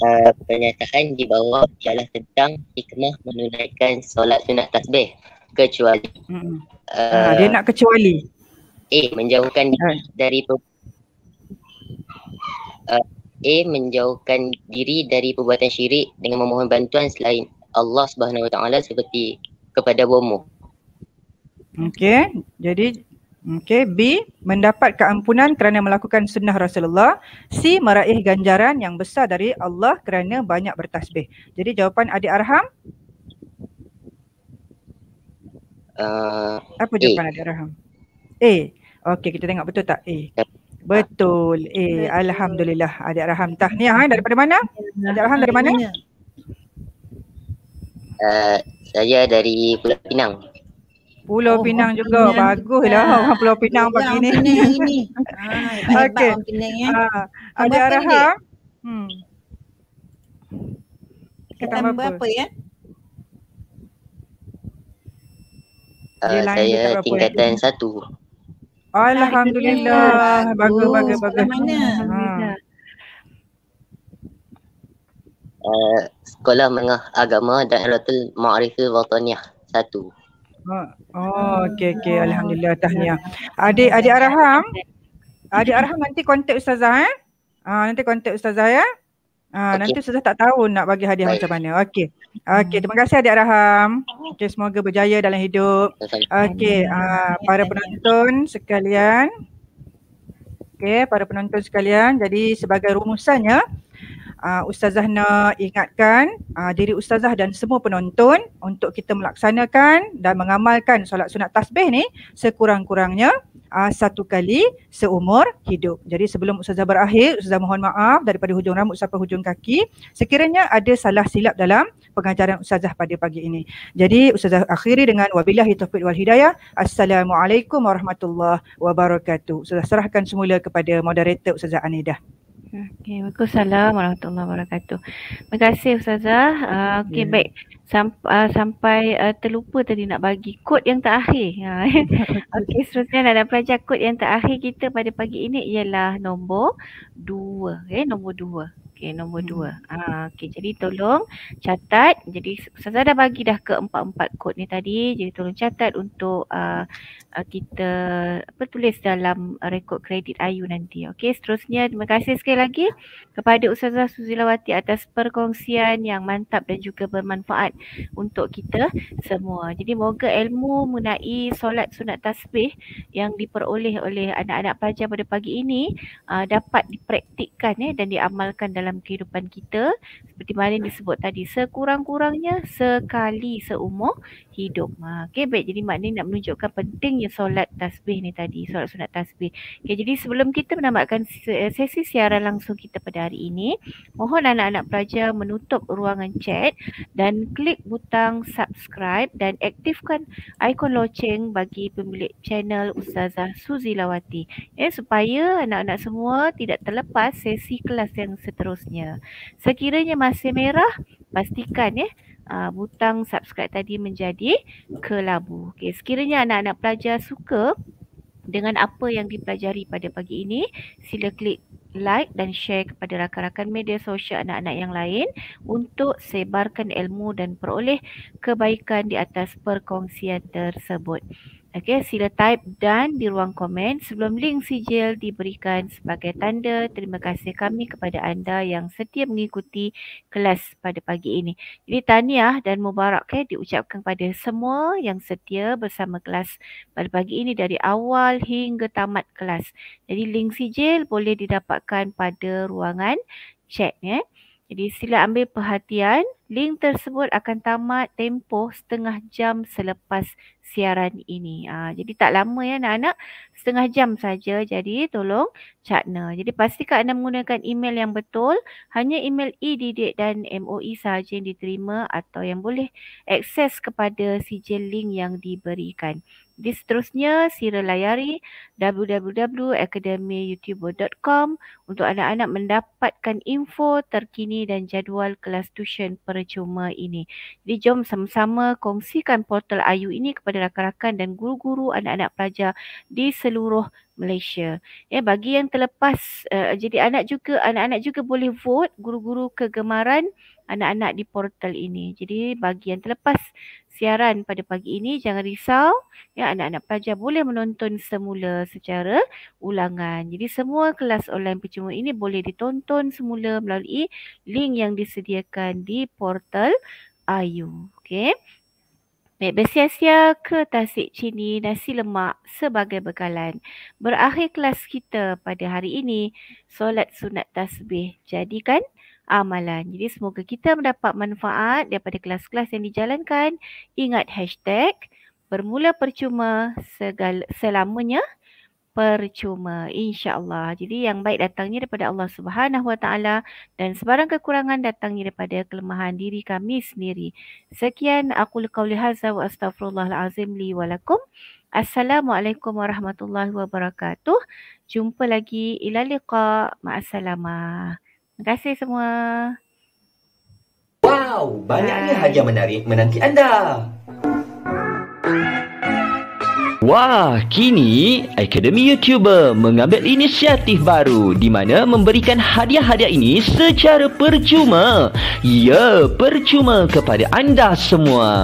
Eh, penyataan di bawah ialah tentang hikmah menunaikan solat sunat tasbih kecuali hmm. uh, dia nak kecuali eh menjauhkan diri eh. dari uh, eh menjauhkan diri dari perbuatan syirik dengan memohon bantuan selain Allah Subhanahu seperti kepada bomo Okey, jadi Okay. B. Mendapat keampunan kerana melakukan sunnah Rasulullah. C. Meraih ganjaran yang besar dari Allah kerana banyak bertasbih. Jadi jawapan Adik Arham? Uh, Apa jawapan A. Adik Arham? A. Okey, kita tengok betul tak? A. Ya. Betul. A. Alhamdulillah. Adik Arham tahniah. Eh. Daripada mana? Adik Arham dari mana? Uh, saya dari Pulau Pinang. Pulau oh, Pinang juga. Baguslah ha. orang Pulau Pinang pagi ni. ini. ha, ah, okay. Orang Pinang eh. ah. hmm. ya. Ha. Ada arah. Hmm. Kita tambah berapa ya? Uh, saya tingkatan satu. Alhamdulillah. Oh, bagus, bagus, bagus. Mana? sekolah Mengah Agama dan Alatul Ma'rifah Wataniah satu. Oh, okey okey ah. alhamdulillah tahniah. Adik adik Arham. Adik Arham nanti kontak ustazah eh. Ah uh, nanti kontak ustazah ya. Ah uh, okay. nanti ustazah tak tahu nak bagi hadiah Baik. macam mana. Okey. Okey, terima kasih adik Arham. Okey, semoga berjaya dalam hidup. Okey, uh, para penonton sekalian. Okey, para penonton sekalian. Jadi sebagai rumusannya, uh, ustazah nak ingatkan uh, diri ustazah dan semua penonton untuk kita melaksanakan dan mengamalkan solat sunat tasbih ni sekurang-kurangnya uh, satu kali seumur hidup. Jadi sebelum ustazah berakhir, ustazah mohon maaf daripada hujung rambut sampai hujung kaki sekiranya ada salah silap dalam pengajaran ustazah pada pagi ini. Jadi ustazah akhiri dengan wabillahi taufiq wal hidayah. Assalamualaikum warahmatullahi wabarakatuh. Ustazah serahkan semula kepada moderator ustazah Anidah. Okay, Waalaikumsalam warahmatullahi wabarakatuh. Terima kasih Ustazah. Uh, okay, yeah. baik. Samp- uh, ah, sampai uh, terlupa tadi nak bagi kod yang terakhir. Ha, eh. ya, okay, seterusnya nak pelajar kod yang terakhir kita pada pagi ini ialah nombor 2. Eh, nombor 2. Okey, nombor hmm. dua. Ha, Okey, jadi tolong catat. Jadi, saya dah bagi dah ke empat-empat kod ni tadi. Jadi, tolong catat untuk uh, uh, kita apa, tulis dalam rekod kredit Ayu nanti. Okey, seterusnya terima kasih sekali lagi kepada Ustazah Suzilawati atas perkongsian yang mantap dan juga bermanfaat untuk kita semua. Jadi, moga ilmu mengenai solat sunat tasbih yang diperoleh oleh anak-anak pelajar pada pagi ini uh, dapat dipraktikkan eh, dan diamalkan dalam dalam kehidupan kita seperti mana yang disebut tadi sekurang-kurangnya sekali seumur hidup. Ha, okay baik jadi maknanya nak menunjukkan pentingnya solat tasbih ni tadi solat sunat tasbih. Okay jadi sebelum kita menamatkan eh, sesi siaran langsung kita pada hari ini mohon anak-anak pelajar menutup ruangan chat dan klik butang subscribe dan aktifkan ikon loceng bagi pemilik channel Ustazah Suzilawati. Eh, ya, supaya anak-anak semua tidak terlepas sesi kelas yang seterusnya seterusnya. Sekiranya masih merah, pastikan ya uh, butang subscribe tadi menjadi kelabu. Okey, sekiranya anak-anak pelajar suka dengan apa yang dipelajari pada pagi ini, sila klik like dan share kepada rakan-rakan media sosial anak-anak yang lain untuk sebarkan ilmu dan peroleh kebaikan di atas perkongsian tersebut. Okey, sila type dan di ruang komen sebelum link sijil diberikan sebagai tanda terima kasih kami kepada anda yang setia mengikuti kelas pada pagi ini. Jadi tahniah dan mubarak okay, diucapkan kepada semua yang setia bersama kelas pada pagi ini dari awal hingga tamat kelas. Jadi link sijil boleh didapatkan pada ruangan chat. Yeah. Jadi sila ambil perhatian link tersebut akan tamat tempoh setengah jam selepas siaran ini. Uh, jadi tak lama ya anak-anak, setengah jam saja. Jadi tolong cakna. Jadi pastikan anda menggunakan email yang betul. Hanya email e-didik dan MOE sahaja yang diterima atau yang boleh akses kepada sijil link yang diberikan. Jadi seterusnya sila layari www.academyyoutuber.com untuk anak-anak mendapatkan info terkini dan jadual kelas tuition per percuma ini. Jadi jom sama-sama kongsikan portal Ayu ini kepada rakan-rakan dan guru-guru anak-anak pelajar di seluruh Malaysia. Ya bagi yang terlepas uh, jadi anak juga anak-anak juga boleh vote guru-guru kegemaran anak-anak di portal ini. Jadi bagi yang terlepas siaran pada pagi ini jangan risau ya anak-anak pelajar boleh menonton semula secara ulangan. Jadi semua kelas online percuma ini boleh ditonton semula melalui link yang disediakan di portal Ayu. Okey. Baik, bersia-sia ke tasik cini nasi lemak sebagai bekalan. Berakhir kelas kita pada hari ini, solat sunat tasbih jadikan amalan. Jadi semoga kita mendapat manfaat daripada kelas-kelas yang dijalankan. Ingat hashtag bermula percuma segala, selamanya percuma insyaallah. Jadi yang baik datangnya daripada Allah Subhanahu Wa Taala dan sebarang kekurangan datangnya daripada kelemahan diri kami sendiri. Sekian aku qauli hadza wa astaghfirullahal azim li wa Assalamualaikum warahmatullahi wabarakatuh. Jumpa lagi ila liqa. Ma'assalamah. Terima kasih semua. Wow, banyaknya hadiah menarik menanti anda. Wah, kini Akademi YouTuber mengambil inisiatif baru di mana memberikan hadiah-hadiah ini secara percuma. Ya, percuma kepada anda semua.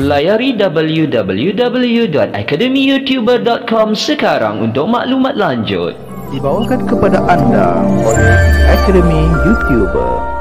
Layari www.academyyoutuber.com sekarang untuk maklumat lanjut. Dibawakan kepada anda oleh Akademi YouTuber.